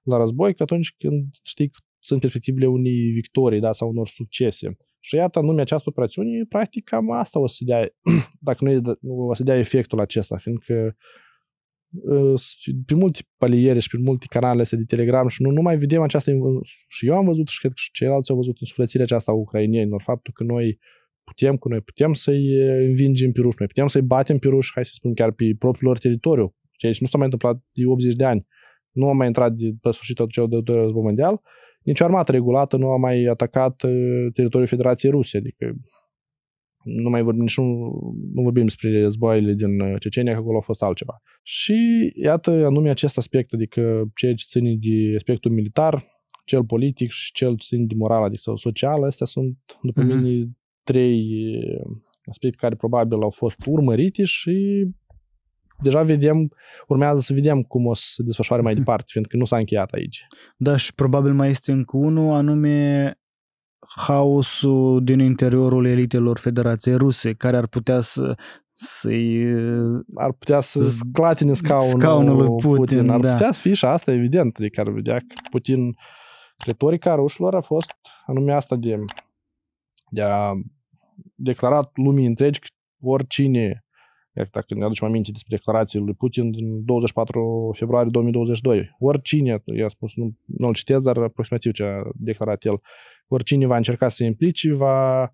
la război, că atunci când știi că sunt perspectivele unei victorii, da, sau unor succese. Și iată, în această operațiune, practic cam asta o să dea, (clears throat) dacă nu, e, o să dea efectul acesta, fiindcă uh, pe multe paliere și pe multe canale de Telegram și nu, nu mai vedem această... Și eu am văzut și cred că și ceilalți au văzut însuflețirea aceasta a ucrainienilor, faptul că noi putem, că noi putem să-i uh, învingem pe ruși, noi putem să-i batem pe ruși, hai să spun chiar pe propriul lor teritoriu, ceea ce nu s-a mai întâmplat de 80 de ani. Nu am mai intrat de, pe sfârșitul celor de doi război mondial, uh, nicio armată regulată nu a mai atacat uh, teritoriul Federației Ruse, adică nu mai vorbim, nici nu, nu vorbim despre războaiele din uh, Cecenia, că acolo a fost altceva. Și iată anume acest aspect, adică ceea ce ține de aspectul militar, cel politic și cel ce ține de moral, adică social, astea sunt, după mm-hmm. mine, trei uh, aspecte care probabil au fost urmărite și deja vedem, urmează să vedem cum o să se desfășoare mai (laughs) departe, fiindcă nu s-a încheiat aici. Da, și probabil mai este încă unul, anume haosul din interiorul elitelor Federației Ruse, care ar putea să să-i... Ar putea să sclatine scaunul, scaunul lui Putin. Putin. Ar da. putea să fie și asta, evident, de care vedea că Putin retorica rușilor a fost anume asta de, de a declarat lumii întregi că oricine iar dacă ne aducem aminte despre declarațiile lui Putin din 24 februarie 2022, oricine, i-a spus, nu, nu-l citesc, dar aproximativ ce a declarat el, oricine va încerca să se implice, va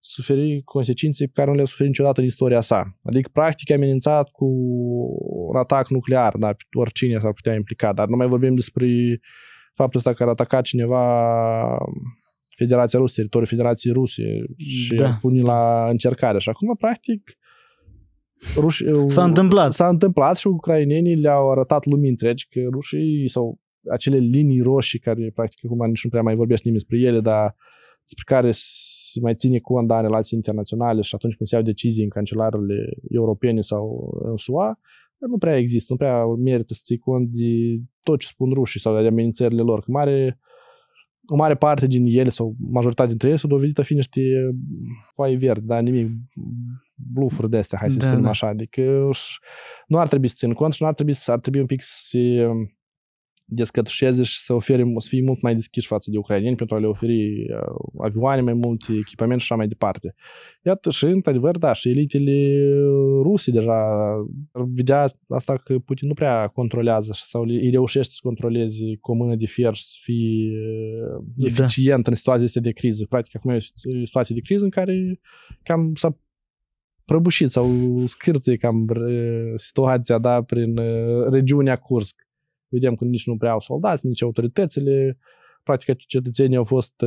suferi consecințe pe care nu le-a suferit niciodată în istoria sa. Adică, practic, amenințat cu un atac nuclear, da, oricine s-ar putea implica. Dar nu mai vorbim despre faptul ăsta că ar ataca cineva Federația Rusă, teritoriul Federației Rusie da. și da. pune la încercare. Și acum, practic, Ruși, uh, s-a întâmplat. S-a întâmplat și ucrainenii le-au arătat lumii întregi că rușii sau acele linii roșii care practic acum nici nu prea mai vorbește nimeni despre ele, dar despre care se mai ține cu da, în relații internaționale și atunci când se iau decizii în cancelarele europene sau în SUA, nu prea există, nu prea merită să ții cont de tot ce spun rușii sau de amenințările lor. Că mare o mare parte din ele sau majoritatea dintre ele s-au dovedit a fi niște uh, foaie verde, dar nimic blufuri de astea, hai să da, spunem da. așa. Adică uh, nu ar trebui să țin cont și nu ar trebui să ar trebui un pic să um, descătușeze și să oferim, o să fie mult mai deschiși față de ucraineni pentru a le oferi uh, avioane mai multe, echipament și așa mai departe. Iată și, într-adevăr, da, și elitele ruse deja vedea asta că Putin nu prea controlează sau îi reușește să controleze cu o mână de fier să fie uh, da. eficient în situații de criză. Practic, acum e o situație de criză în care cam s-a prăbușit sau scârție cam uh, situația, da, prin regiunea Kursk. Vedem că nici nu prea au soldați, nici autoritățile. Practic, cetățenii au fost, ă,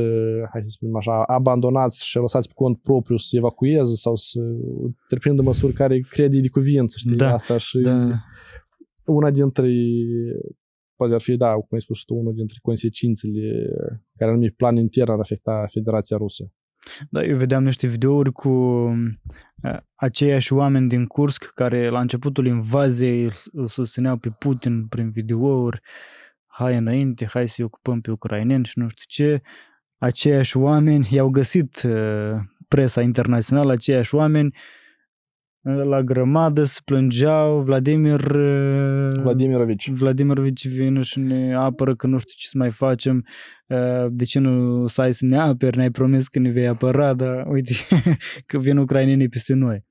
hai să spunem așa, abandonați și lăsați pe cont propriu să evacueze sau să întreprindă măsuri care crede de cuvință, știi, da, asta. Și da. una dintre poate ar fi, da, cum ai spus tu, unul dintre consecințele care anumit plan intern ar afecta Federația Rusă. Da, eu vedeam niște videouri cu aceiași oameni din Kursk care la începutul invaziei îl susțineau pe Putin prin videouri, hai înainte, hai să-i ocupăm pe ucraineni și nu știu ce. Aceiași oameni i-au găsit presa internațională, aceiași oameni uh, la grămadă se plângeau Vladimir uh, Vladimirovici. Vladimirovici vine și ne apără că nu știu ce să mai facem, uh, de ce nu sai să ne aperi, ne-ai promis că ne vei apăra, dar uite (laughs) că vin ucrainenii peste noi.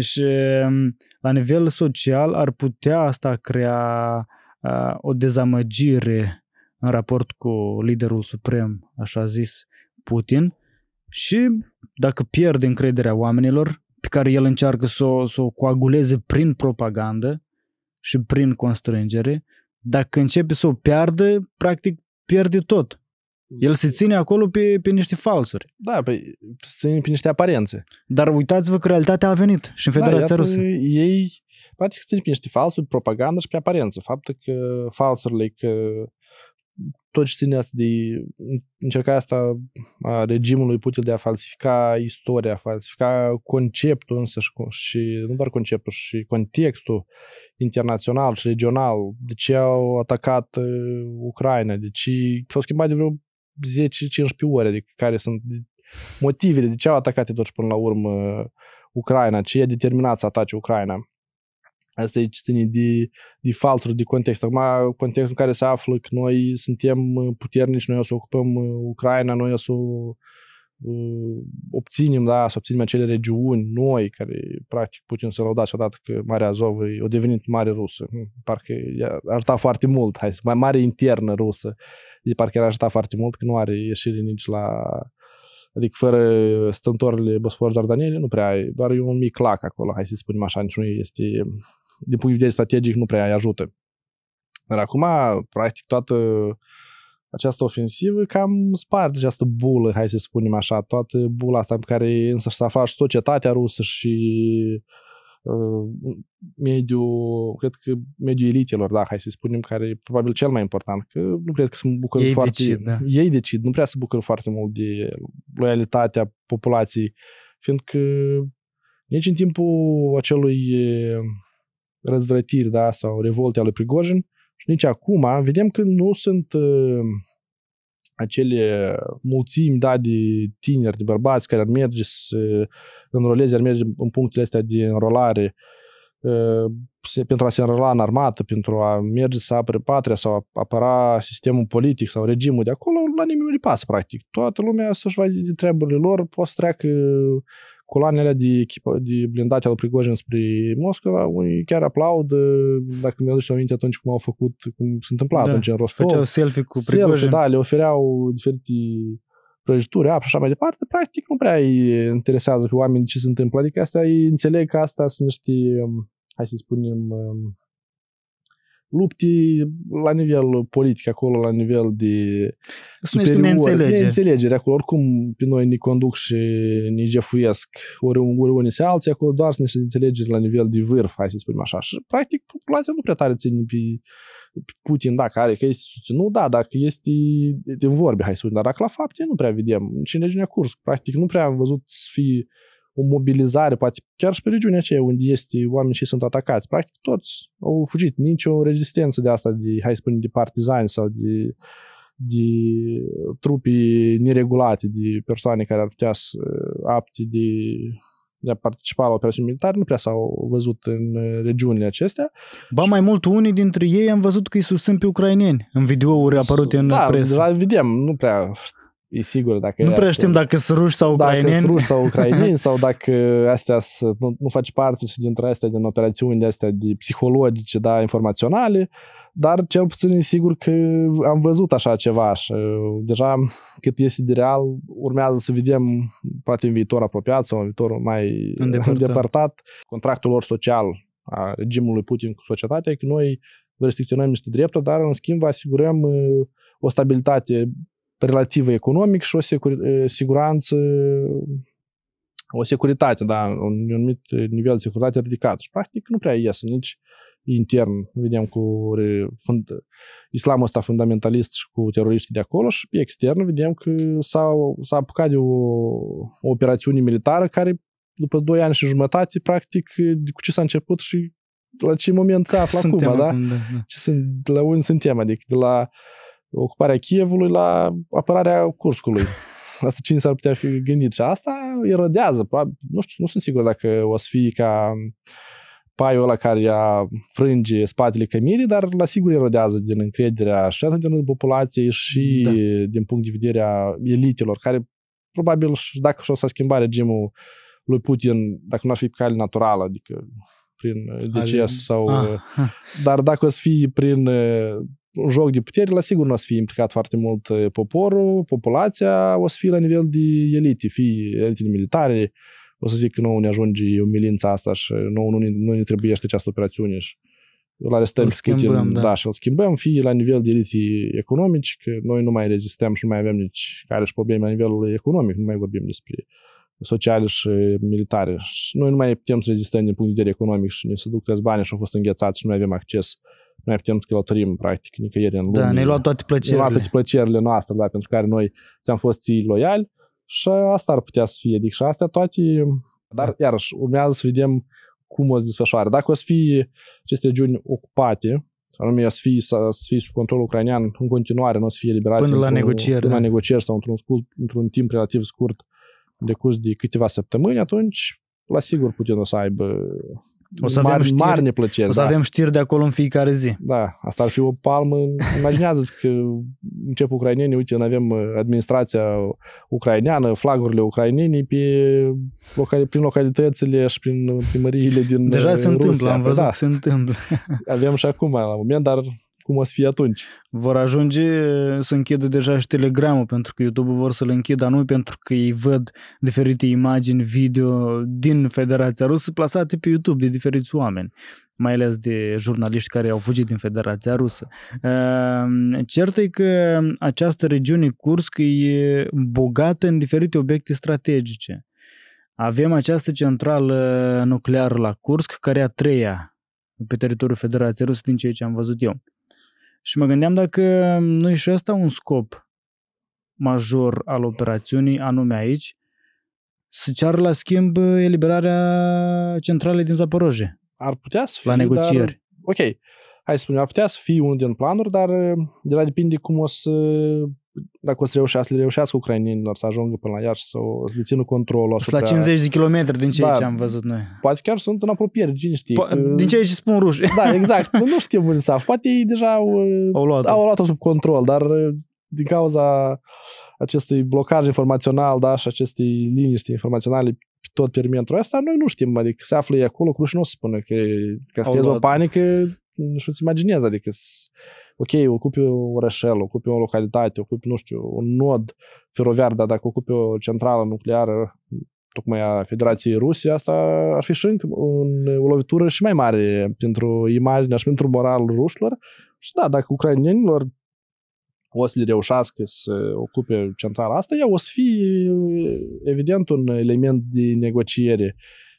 Și um, la nivel social ar putea asta crea uh, o dezamăgire în raport cu liderul suprem, așa zis, Putin, și dacă pierde încrederea oamenilor, pe care el încearcă să o, să o coaguleze prin propagandă și prin constrângere, dacă începe să o piardă, practic pierde tot. El se ține acolo pe, pe niște falsuri. Da, pe, se ține pe niște aparențe. Dar uitați-vă că realitatea a venit și în da, Federația da, Rusă. Ei, practic, se ține pe niște falsuri, propagandă și pe aparență. Faptul că falsurile că tot ce ține asta de încercarea asta a regimului Putin de a falsifica istoria, a falsifica conceptul însă și, și nu doar conceptul, și contextul internațional și regional, de ce au atacat uh, Ucraina, de ce s-au schimbat de vreo 10-15 ore, de care sunt motivele, de ce au atacat totuși până la urmă Ucraina, ce e determinat să atace Ucraina. Asta ce ține de, de falturi, de context. Acum, contextul în care se află că noi suntem uh, puternici, noi o să ocupăm uh, Ucraina, noi o să uh, obținem, da, să obținem acele regiuni noi, care practic Putin s-a odată că Marea Azov a devenit mare rusă. Hm, parcă a ajutat foarte mult, hai să mai mare internă rusă. E parcă era ajutat foarte mult că nu are ieșire nici la Adică fără stântorile Bosfor Dardanele, nu prea ai, doar e un mic lac acolo, hai să spunem așa, nici nu este din punct de vedere strategic, nu prea îi ajută. Dar acum, practic, toată această ofensivă cam sparge această bulă, hai să spunem așa, toată bula asta pe care însă s-a faci societatea rusă și uh, mediul, cred că mediul elitelor, da, hai să spunem, care e probabil cel mai important, că nu cred că se bucură ei foarte... Decid, da. Ei decid, nu prea se bucură foarte mult de loialitatea populației, fiindcă nici în timpul acelui răzvrătiri da, sau revolte ale Prigojin și nici acum vedem că nu sunt uh, acele mulțimi da, de tineri, de bărbați care ar merge să înroleze, ar merge în punctele astea de înrolare uh, pentru a se înrola în armată, pentru a merge să apere patria sau a apăra sistemul politic sau regimul de acolo, la nimeni nu i pasă, practic. Toată lumea să-și vadă de treburile lor, poate să treacă coloanele de, echipă, de blindate al Prigojin spre Moscova, unii chiar aplaudă, dacă mi-aduce aminte atunci cum au făcut, cum se întâmpla da. atunci în Rostov. Făceau selfie cu Prigojin. Selfie, da, le ofereau diferite prăjituri, apă și așa mai departe, practic nu prea îi interesează pe oameni ce se întâmplă. Adică astea îi înțeleg că asta sunt niște, um, hai să spunem, um, lupti la nivel politic acolo, la nivel de superior, înțelegere neînțelegeri. neînțelegeri acolo. Oricum, pe noi ne conduc și ne jefuiesc ori, ori unii se alții, acolo doar sunt niște înțelegeri la nivel de vârf, hai să spunem așa. Și, practic, populația nu prea tare ține pe Putin, dacă are, că este susținut, da, dacă este din vorbe, hai să spunem, dar dacă la fapte nu prea vedem. Și în regiunea curs practic, nu prea am văzut să fie o mobilizare, poate chiar și pe regiunea aceea unde este oameni și sunt atacați. Practic toți au fugit, nici o rezistență de asta, de, hai să spunem, de partizani sau de, de trupi neregulate, de persoane care ar putea să apte de, de a participa la operațiuni militare, nu prea s-au văzut în regiunile acestea. Ba mai mult, unii dintre ei am văzut că îi susțin pe ucraineni în videouri apărute în da, presă. Da, vedem, nu prea E sigur dacă... Nu prea știm dacă sunt ruși sau ucraineni. Dacă ruși sau ucraineni sau (laughs) dacă astea nu, nu face parte și dintre astea, din operațiuni astea de psihologice, da, informaționale, dar cel puțin e sigur că am văzut așa ceva și uh, deja cât este de real, urmează să vedem poate în viitor apropiat sau în viitor mai îndepărtat, îndepărtat contractul lor social a regimului Putin cu societatea, că noi restricționăm niște drepturi, dar în schimb vă asigurăm uh, o stabilitate relativă economic și o secur- siguranță, o securitate, da, un anumit nivel de securitate ridicat. Și practic nu prea iese nici intern. Vedem cu fund, islamul ăsta fundamentalist și cu teroriștii de acolo și pe extern vedem că s-a, s-a apucat de o, o operațiune militară care după 2 ani și jumătate, practic, cu ce s-a început și la ce moment se află da? acum, da? da? Ce sunt, la unde suntem, adică de la ocuparea Chievului la apărarea Curscului. (laughs) Asta cine s-ar putea fi gândit? Și asta erodează, probabil, nu știu, nu sunt sigur dacă o să fie ca paiul ăla care ia frânge spatele cămirii, dar la sigur erodează din încrederea și atât din populației și da. din punct de vedere a elitelor, care probabil dacă și-o să schimba regimul lui Putin, dacă nu ar fi pe cale naturală, adică prin deces sau... Ah. Dar dacă o să fie prin joc de putere, la sigur nu o să fie implicat foarte mult uh, poporul, populația o să fie la nivel de elite, fie elitele militare, o să zic că nu ne ajunge umilința asta și nu, nu ne, nu ne trebuiește această operațiune și îl arestăm îl schimbăm, Putin, da. da. și îl schimbăm, fie la nivel de elite economici, că noi nu mai rezistăm și nu mai avem nici care și probleme la nivel economic, nu mai vorbim despre sociale și militare. Și noi nu mai putem să rezistăm din punct de vedere economic și ne se duc banii și au fost înghețați și nu mai avem acces noi putem să călătorim, practic, nicăieri în da, lume. Da, ne-ai luat toate plăcerile. Ne-ai luat toate plăcerile noastre, da, pentru care noi ți-am fost ții loiali și asta ar putea să fie. Adică și astea toate... Dar, iarăși, urmează să vedem cum o să desfășoare. Dacă o să fie aceste regiuni ocupate, anume să fie, să, să fie sub control ucrainean în continuare, nu o să fie liberat până la negocieri, până da. la negocieri sau într-un, scurt, într-un timp relativ scurt de curs de câteva săptămâni, atunci la sigur Putin o să aibă o să mari, avem știri, mari neplăceri. O să da. avem știri de acolo în fiecare zi. Da, asta ar fi o palmă. Imaginează-ți că încep ucrainenii, uite, noi avem uh, administrația ucraineană, flagurile ucrainene pe, locali, prin localitățile și prin uh, primăriile din Deja uh, se Rusia. întâmplă, am păi văzut da. se întâmplă. Avem și acum, la moment, dar cum o să fie atunci. Vor ajunge să închidă deja și Telegramul, pentru că youtube vor să-l închidă nu pentru că ei văd diferite imagini, video din Federația Rusă plasate pe YouTube de diferiți oameni mai ales de jurnaliști care au fugit din Federația Rusă. Ehm, cert e că această regiune Kursk e bogată în diferite obiecte strategice. Avem această centrală nucleară la Kursk, care e a treia pe teritoriul Federației Rusă din ceea ce am văzut eu. Și mă gândeam dacă nu e și ăsta un scop major al operațiunii, anume aici, să ceară la schimb eliberarea centralei din Zaporoje. Ar putea să fie, La negocieri. Dar, ok, hai să spunem, ar putea să fie unul din planuri, dar eh, de la depinde cum o să dacă o să reușească, le reușească ucrainienilor să ajungă până la Iași, să le țină controlul asupra... la 50 de kilometri din ceea da, ce am văzut noi. Poate chiar sunt în apropiere, cine știe. Po- că... din ceea ce spun ruși. Da, (laughs) exact. nu știu unde s-a Poate ei deja au, uh, au, luat-o. au luat-o sub control, dar uh, din cauza acestui blocaj informațional, da, și acestei liniști informaționale tot perimetrul ăsta, noi nu știm, adică se află ei acolo, Cruș nu spune că, că să o panică, nu ți imaginezi, adică ok, ocupi un orășel, ocupi o localitate, ocupi, nu știu, un nod feroviar, dar dacă ocupi o centrală nucleară, tocmai a Federației Rusie, asta ar fi și încă un, o lovitură și mai mare pentru imaginea și pentru moralul rușilor. Și da, dacă ucrainienilor o să le reușească să ocupe centrala asta, ea o să fie evident un element de negociere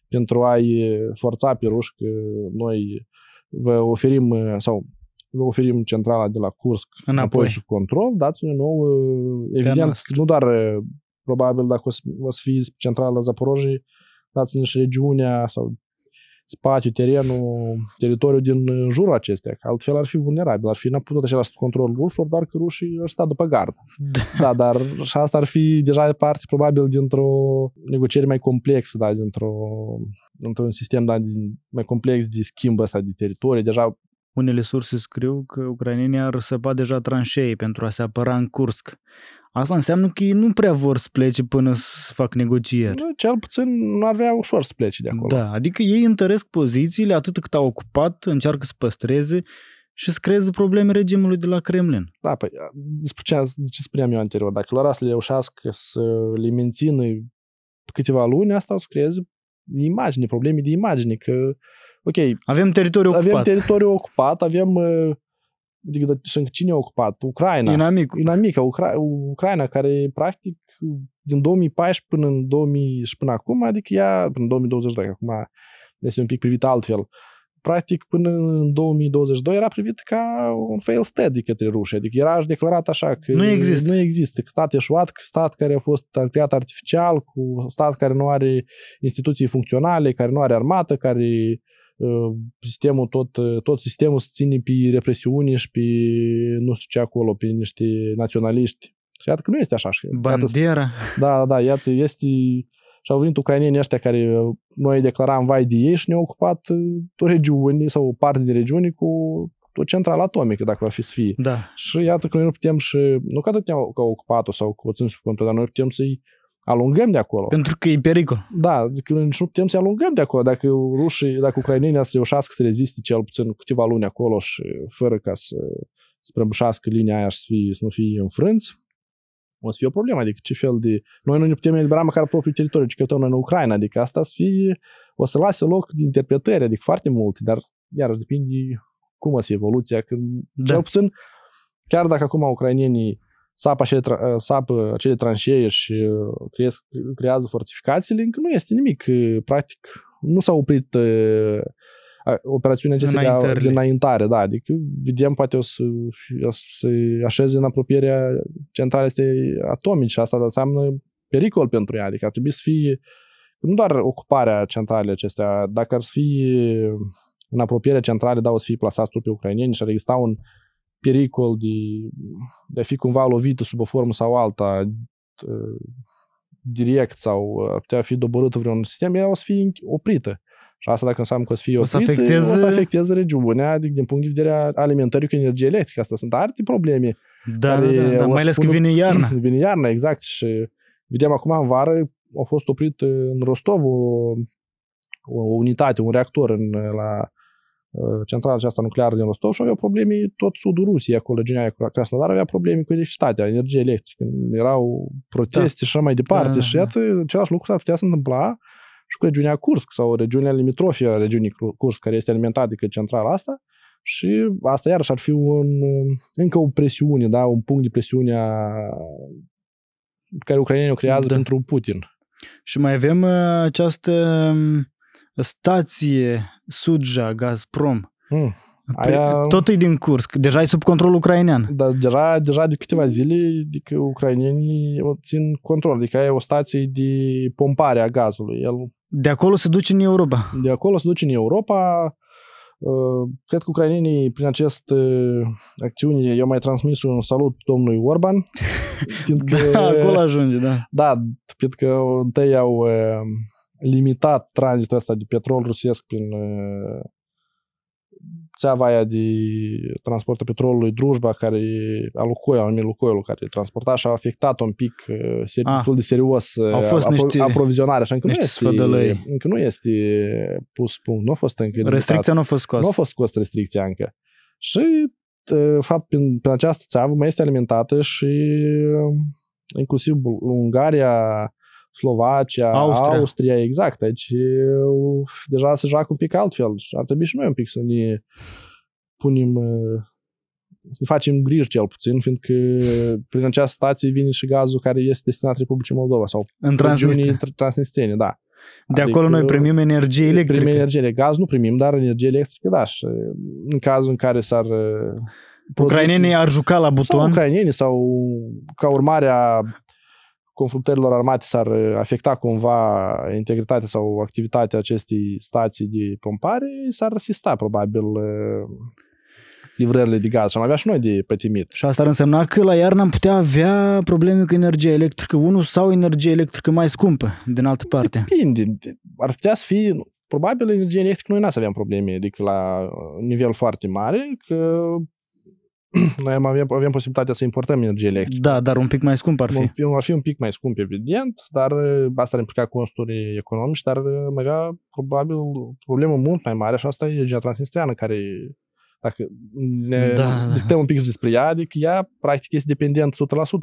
pentru a-i forța pe ruși că noi vă oferim sau vă oferim centrala de la Cursc înapoi, înapoi și control, dați-ne nou, uh, evident, nu doar uh, probabil dacă o să, o să fiți centrala Zaporojii, dați-ne și regiunea sau spațiu, terenul, teritoriul din uh, jurul acestea, că altfel ar fi vulnerabil, ar fi n-a sub control rușilor, doar că rușii ar sta după gardă. Da. da, dar și asta ar fi deja parte probabil dintr-o negociere mai complexă, da, dintr-o, dintr-un sistem da, mai complex de schimb ăsta de teritorii, deja unele surse scriu că ucrainenii ar răsăpa deja tranșei pentru a se apăra în Kursk. Asta înseamnă că ei nu prea vor să plece până să fac negocieri. Nu, da, cel puțin nu avea ușor să plece de acolo. Da, adică ei întăresc pozițiile atât cât au ocupat, încearcă să păstreze și să creeze probleme regimului de la Kremlin. Da, păi, despre ce, de ce spuneam eu anterior, dacă lor să le reușească să le mențină câteva luni, asta o să creeze imagine, probleme de imagine, că uh, ok. Avem teritoriu ocupat. Avem teritoriu ocupat, avem uh, adică sunt cine a ocupat? Ucraina. Inamic. Inamica, Ucra- Ucraina, care practic din 2014 până în 2000 și până acum, adică ea, în 2020, dacă acum este un pic privit altfel, practic până în 2022 era privit ca un fail state de către ruși, adică era declarat așa că nu există, nu există că stat eșuat, că stat care a fost creat artificial, cu stat care nu are instituții funcționale, care nu are armată, care Uh, sistemul, tot, uh, tot sistemul se ține pe represiuni și pe nu știu ce acolo, pe niște naționaliști. Și iată că nu este așa. Bandiera. Da, da, da, iată, este... Și au venit ucrainienii ăștia care uh, noi declaram vai de ei și ne-au ocupat o regiune sau o parte de regiune cu o centrală atomică, dacă va fi să fie. Da. Și iată că noi nu putem și, nu că atât ne-au ocupat-o sau că o țin sub control, dar noi putem să-i alungăm de acolo. Pentru că e pericol. Da, că nici nu putem să alungăm de acolo. Dacă rușii, dacă ucrainenii să reușească să reziste cel puțin câteva luni acolo și fără ca să sprăbușească linia aia și să, fie, să nu fie înfrânți, o să fie o problemă, adică ce fel de... Noi nu ne putem elibera măcar propriul teritoriu, ci căutăm noi în Ucraina, adică asta să fie... o să lase loc de interpretări, adică foarte mult, dar iar depinde cum o să evoluția, că da. cel puțin, chiar dacă acum ucrainienii sap acele, tra- uh, sap acele uh, tranșee și uh, creez, creează fortificațiile, încă nu este nimic. Practic, nu s-a oprit uh, operațiunea acestea de, de înaintare, da, adică vedem poate o să, o să așeze în apropierea centralei este atomice, asta înseamnă pericol pentru ea, adică ar trebui să fie nu doar ocuparea centralei acestea, dacă ar fi în apropierea centrale, da, o să fie plasați trupe ucrainieni și ar exista un, uh, pericol de, de a fi cumva lovită sub o formă sau alta ă, direct sau ă, ar putea fi dobărâtă vreun sistem, ea o să fie oprită. Și asta dacă înseamnă că o să fie oprită, o să afecteze, o să afecteze regiunea adică, din punct de vedere al alimentării cu energie electrică. Asta sunt alte probleme. Da, da, da, da mai ales că vine iarna. (clears throat) Vine iarna, exact. Și vedem acum în vară, a fost oprit în Rostov o, o unitate, un reactor în, la Uh, centrala aceasta nucleară din Rostov și aveau probleme tot sudul Rusiei, acolo, Genia Krasnodar avea probleme cu electricitatea, energie electrică. Erau proteste da. și așa mai departe. Da, și iată, același lucru s-ar putea să întâmpla și cu regiunea Kursk sau regiunea limitrofie a regiunii Kursk, care este alimentată de centrala asta. Și asta iarăși ar fi un, uh, încă o presiune, da? un punct de presiune a, care ucrainenii o creează da. pentru Putin. Și mai avem uh, această um, stație Sudja, Gazprom. Mm. Aia... Tot e din Kursk. Deja e sub control ucrainean. Da, deja, deja de câteva zile adică ucrainienii o țin control. Adică aia e o stație de pompare a gazului. El... De acolo se duce în Europa. De acolo se duce în Europa. Uh, cred că ucrainienii, prin această uh, acțiune, eu mai transmis un salut domnului Orban. (laughs) că, da, acolo ajunge, da. Da, pentru că întâi au uh, limitat tranzitul ăsta de petrol rusesc prin uh, țeava aia de transportă petrolului Drujba, care e a Lucoiului, anume Lucoiului, care transporta și a afectat un pic uh, ah, destul de serios au uh, fost apro- niște, aprovizionarea. Așa, încă, niște nu este, încă nu este pus punct, nu a fost încă Restricția limitat. nu a fost scos. Nu a fost scos restricția încă. Și fapt, prin, prin această țeavă mai este alimentată și inclusiv Ungaria, Slovacia, Austria, Austria exact. Aici deci, deja se joacă un pic altfel și ar trebui și noi un pic să ne punem eh, să ne facem griji cel puțin, fiindcă prin această stație vine și gazul care este destinat Republicii Moldova sau în Transnistria. Transnistrene, da. De adică acolo noi primim energie electrică. Primim energie, gaz nu primim, dar energie electrică, da, și eh, în cazul în care s-ar eh, Ucrainenii ar juca la buton? Sau ucrainenii sau ca urmare a confruntărilor armate s-ar uh, afecta cumva integritatea sau activitatea acestei stații de pompare, s-ar asista probabil uh, livrările de gaz și am avea și noi de pătimit. Și asta ar însemna că la iarnă am putea avea probleme cu energia electrică 1 sau energie electrică mai scumpă din altă parte. Depinde. Ar putea să fie probabil energie electrică noi n să avem probleme, adică la uh, nivel foarte mare, că (clears throat) noi am avem, avem posibilitatea să importăm energie electrică. Da, dar un pic mai scump ar fi. ar fi un pic mai scump, evident, dar uh, asta ar implica costuri economice, dar uh, am avea probabil problemă mult mai mare și asta e energia transnistriană care dacă ne da, da, discutăm un pic despre ea, adică ea practic este dependent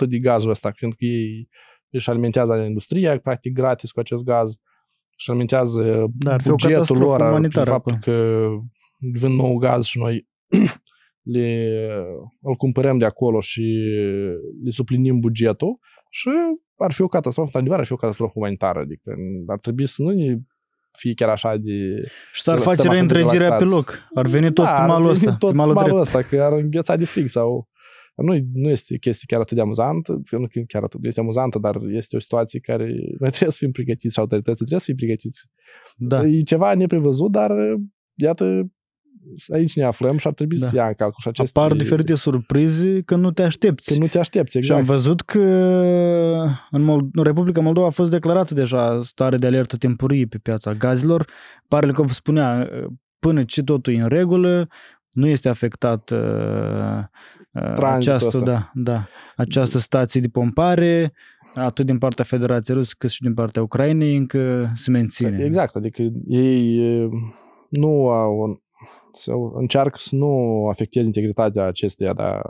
100% de gazul ăsta, fiindcă ei își alimentează industria, practic gratis cu acest gaz și alimentează da, bugetul lor prin faptul că vând nou gaz și noi (clears throat) le, îl cumpărăm de acolo și le suplinim bugetul și ar fi o catastrofă, dar ar fi o catastrofă umanitară, adică ar trebui să nu ne fie chiar așa de... Și s-ar face reîntregirea pe loc. Ar veni tot da, pe malul ăsta. tot pe malul, pe malul ăsta, că ar îngheța de frig sau... Nu, nu este chestie chiar atât de amuzantă, nu chiar atât, este amuzantă, dar este o situație care noi trebuie să fim pregătiți și autoritățile trebuie să fim pregătiți. Da. E ceva neprevăzut, dar iată, aici ne aflăm și ar trebui da. să ia în calcul și aceste... Apar diferite surprize că nu te aștepți. Că nu te aștepți, exact. Și am văzut că în, Mold- în Republica Moldova a fost declarată deja stare de alertă temporie pe piața gazilor. Pare că, vă spunea, până ce totul e în regulă, nu este afectat uh, uh, această, da, da, această stație de pompare, atât din partea Federației Rusă cât și din partea Ucrainei încă se menține. Exact, adică ei uh, nu au să încearcă să nu afectez integritatea acesteia, dar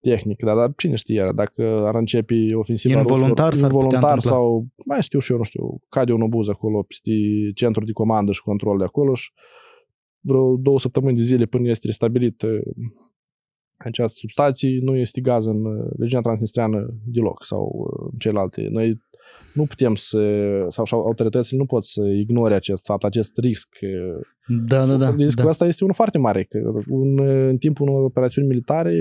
tehnic, dar, dar cine știe, dacă ar începe ofensiva involuntar, rusă, involuntar sau, mai știu și eu, nu știu, cade un obuz acolo peste centrul de comandă și control de acolo și vreo două săptămâni de zile până este restabilit uh, această substație, nu este gaz în regiunea uh, transnistriană deloc sau uh, în celelalte. Noi nu putem să, sau, sau autoritățile nu pot să ignore acest fapt, acest risc. Da, da, da. Riscul da. ăsta este unul foarte mare. Că în, în timpul unor operațiuni militare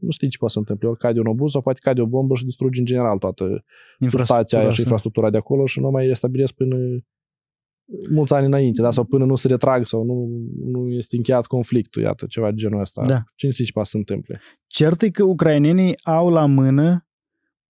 nu știi ce poate să întâmple. Ori cade un obuz sau poate cade o bombă și distruge în general toată infrastructura și infrastructura de acolo și nu mai restabilesc până mulți ani înainte, da? sau până nu se retrag sau nu, nu este încheiat conflictul, iată, ceva de genul ăsta. Da. Cine știe ce poate să întâmple? Cert e că ucrainenii au la mână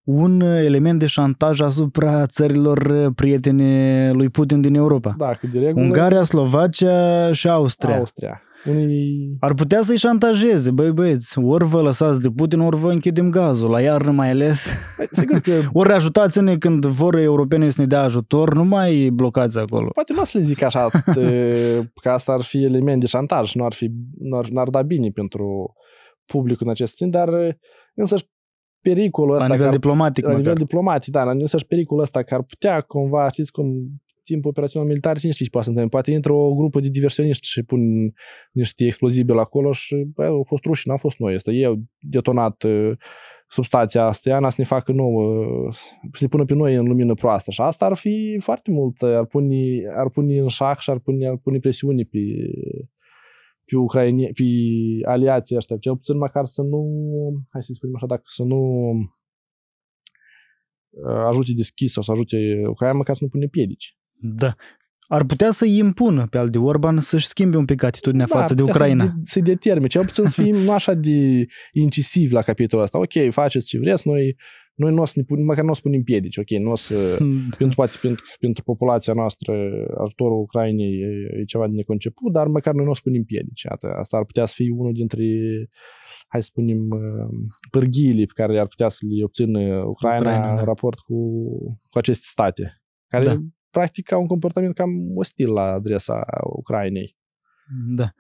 un element de șantaj asupra țărilor eh, prietene lui Putin din Europa. Da, că de regulă... Ungaria, Slovacia și Austria. Austria. Unii... Ar putea să-i șantajeze, băi băieți, ori vă lăsați de Putin, ori vă închidem gazul, la iarnă mai ales. Păi, sigur că... (laughs) ori ajutați-ne când vor europenii să ne dea ajutor, nu mai blocați acolo. Poate nu să le zic așa, (laughs) că asta ar fi element de șantaj, nu ar, fi, nu ar, n-ar da bine pentru publicul în acest timp, dar eh, însă pericolul ăsta... La nivel ar, diplomatic. La nivel diplomatic, da, la nivel să-și pericolul ăsta că ar putea cumva, știți cum, timpul operațional militar, cine știe ce poate să întâmple. Poate intră o grupă de diversioniști și pun niște explozibili acolo și bă, au fost ruși, n-au fost noi. Asta. eu detonat ă, substanția asta, Iana să ne facă nouă, să ne pună pe noi în lumină proastă. Și asta ar fi foarte mult, ar pune, ar pune în șah și ar pune, ar pune presiune pe, pe ucraine, pe aliații ăștia, cel puțin măcar să nu, hai să spunem așa, dacă să nu uh, ajute deschis sau să ajute Ucraina, măcar să nu pune piedici. Da. Ar putea să îi impună pe Aldi Orban să-și schimbe un pic atitudinea da, față de Ucraina. Să, de, să determine, cel puțin să fim nu așa de incisiv la capitolul ăsta. Ok, faceți ce vreți, noi uh, noi nu o să ne punem, măcar nu o să punem piedici, ok, nu o să, (laughs) pentru, poate, pentru, pentru populația noastră, ajutorul Ucrainei e, e ceva de neconceput, dar măcar noi nu o să punem piedici. Iată, asta ar putea să fie unul dintre, hai să spunem, uh, pârghiile pe care ar putea să le obțină Ucraina, Ucraina da. în raport cu, cu aceste state, care da. practic au un comportament cam ostil la adresa Ucrainei. Da.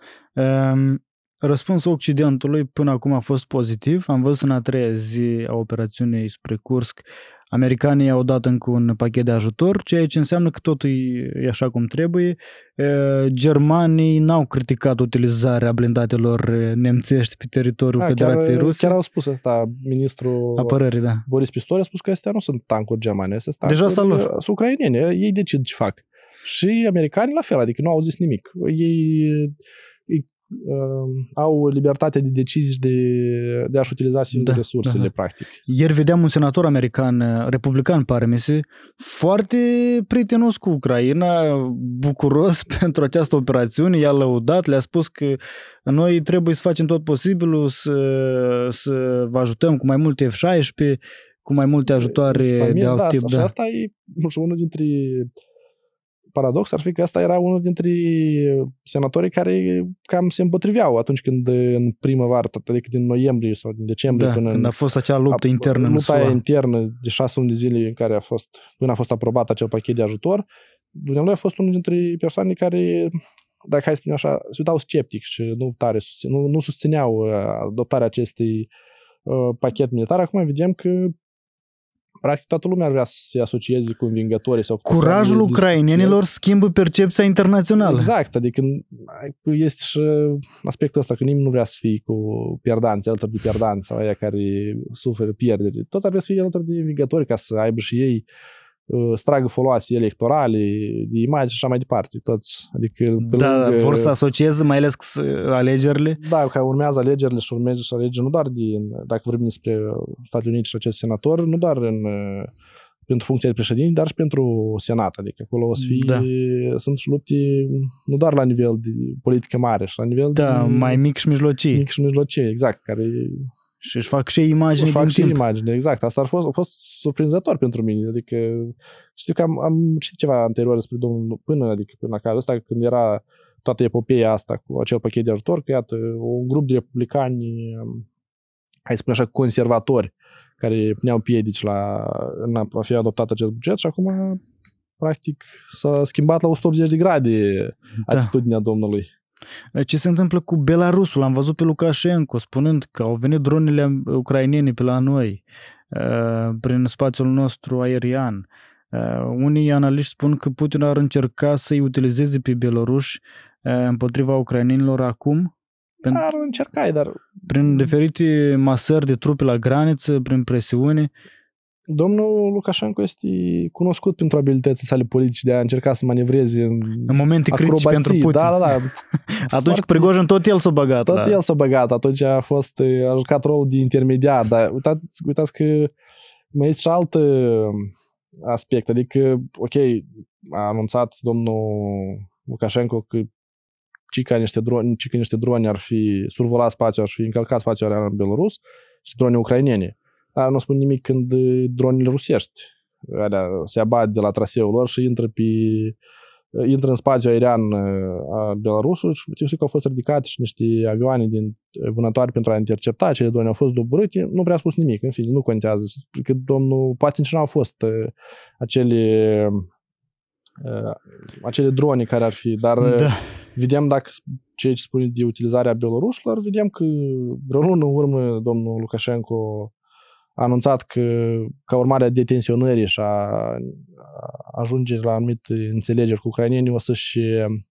Um... Răspunsul Occidentului până acum a fost pozitiv. Am văzut în a treia zi a operațiunii spre Kursk, americanii au dat încă un pachet de ajutor, ceea ce înseamnă că totul e așa cum trebuie. Germanii n-au criticat utilizarea blindatelor nemțești pe teritoriul a, da, Federației Ruse. Chiar au spus asta ministrul Apărării, da. Boris Pistori a spus că astea nu sunt tancuri germane, astea sunt Deja tancuri Deja uh, sunt ucrainene, ei decid ce fac. Și americanii la fel, adică nu au zis nimic. Ei Ehm, au libertatea de decizii de, de a-și utiliza singur da, resursele, da. practic. Ieri vedeam un senator american, eh, republican, pare mi se, foarte prietenos cu Ucraina, bucuros (laughs) pentru această operațiune, i-a lăudat, le-a spus că noi trebuie să facem tot posibilul să, să vă ajutăm cu mai multe F-16, cu mai multe păi, ajutoare de, de alt da, tip. Asta, da. asta e unul dintre paradox ar fi că asta era unul dintre uh, senatorii care cam se împotriveau atunci când uh, în primăvară, adică din noiembrie sau din decembrie. Da, până când a fost acea luptă a, internă în lupta internă de șase luni de zile în care a fost, până a fost aprobat acel pachet de ajutor, dumneavoastră a fost unul dintre persoane care dacă hai să spunem așa, se uitau sceptic și nu tare, nu, nu susțineau uh, adoptarea acestui uh, pachet militar. Acum vedem că Practic toată lumea vrea să se asocieze cu învingătorii sau cu Curajul ucrainenilor schimbă percepția internațională. Exact, adică este și aspectul ăsta că nimeni nu vrea să fie cu pierdanți, alături de pierdanți sau aia care suferă pierderi. Tot ar vrea să fie alături de învingători ca să aibă și ei uh, Uh, stragă foloase electorale, de imagine și așa mai departe. Toți, adică, da, da, lângă, vor să asocieze mai ales alegerile? Da, că urmează alegerile și urmează să alege nu doar din, dacă vorbim despre Statele Unite și acest senator, nu doar în uh, pentru funcția de președinte, dar și pentru Senat. Adică acolo o să fie, da. sunt și lupte nu doar la nivel de politică mare, și la nivel da, de, mai mic și mijlocii. Mic și mijlocii, exact, care și își fac și imagini? își fac din și timp. imagine, exact. Asta a fost, a fost surprinzător pentru mine. Adică știu că am, am citit ceva anterior despre domnul până, adică până la care ăsta, când era toată epopeia asta cu acel pachet de ajutor, că iată, un grup de republicani, hai să spun așa, conservatori, care puneau piedici la, în a fi adoptat acest buget și acum practic s-a schimbat la 180 de grade da. atitudinea domnului. Ce se întâmplă cu Belarusul? Am văzut pe Lukashenko spunând că au venit dronele ucrainene pe la noi, uh, prin spațiul nostru aerian. Uh, unii analiști spun că Putin ar încerca să-i utilizeze pe Belarus uh, împotriva ucrainenilor acum, ar încerca, dar... Prin diferite masări de trupe la graniță, prin presiune. Domnul Lukashenko este cunoscut pentru abilitățile sale politice de a încerca să manevreze în, în momente critice pentru Putin. Da, da, da. (laughs) atunci cu Prigojin tot el s-a băgat. Tot da. el s-a băgat, atunci a fost a jucat rolul de intermediar, dar uitați, uitați că mai este și alt um, aspect, adică, ok, a anunțat domnul Lukashenko că cica niște droni, cica niște droni ar fi survolat spațiul, ar fi încălcat spațiul aerian în Belarus și droni ucrainene nu spun nimic când uh, dronele rusești alea se abad de la traseul lor și intră pe uh, intră în spațiu aerian uh, a Belarusului și știu că au fost ridicate și niște avioane din vânătoare pentru a intercepta, cele două au fost dobărâte, nu prea a spus nimic, în fine, nu contează. Că domnul, poate nici nu au fost acele acele drone care ar fi, dar da. vedem dacă ceea ce spune de utilizarea belorușilor, vedem că vreo lună în urmă domnul Lukashenko a anunțat că, ca urmare a detenționării și a, ajungerii la anumite înțelegeri cu ucrainienii, o să-și um,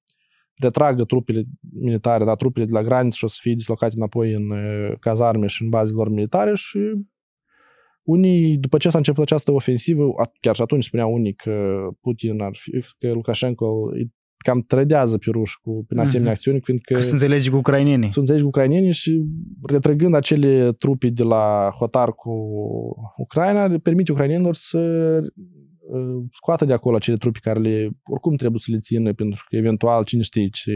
retragă trupele militare, dar trupele de la graniță și o să fie dislocate înapoi în uh, cazarme și în bazele lor militare și unii, după ce s-a început această ofensivă, chiar și atunci spunea unii că Putin ar fi, că Lukashenko îi cam trădează pe ruși cu, prin mhm. asemenea uh-huh. acțiuni, fiindcă... Că sunt înțelegi cu ucrainienii. Sunt înțelegi cu ucrainienii și retrăgând acele trupi de la hotar cu Ucraina, le permite ucrainenilor să Uh, scoată de acolo acele trupi care le, oricum trebuie să le țină, pentru că eventual, cine știe, ce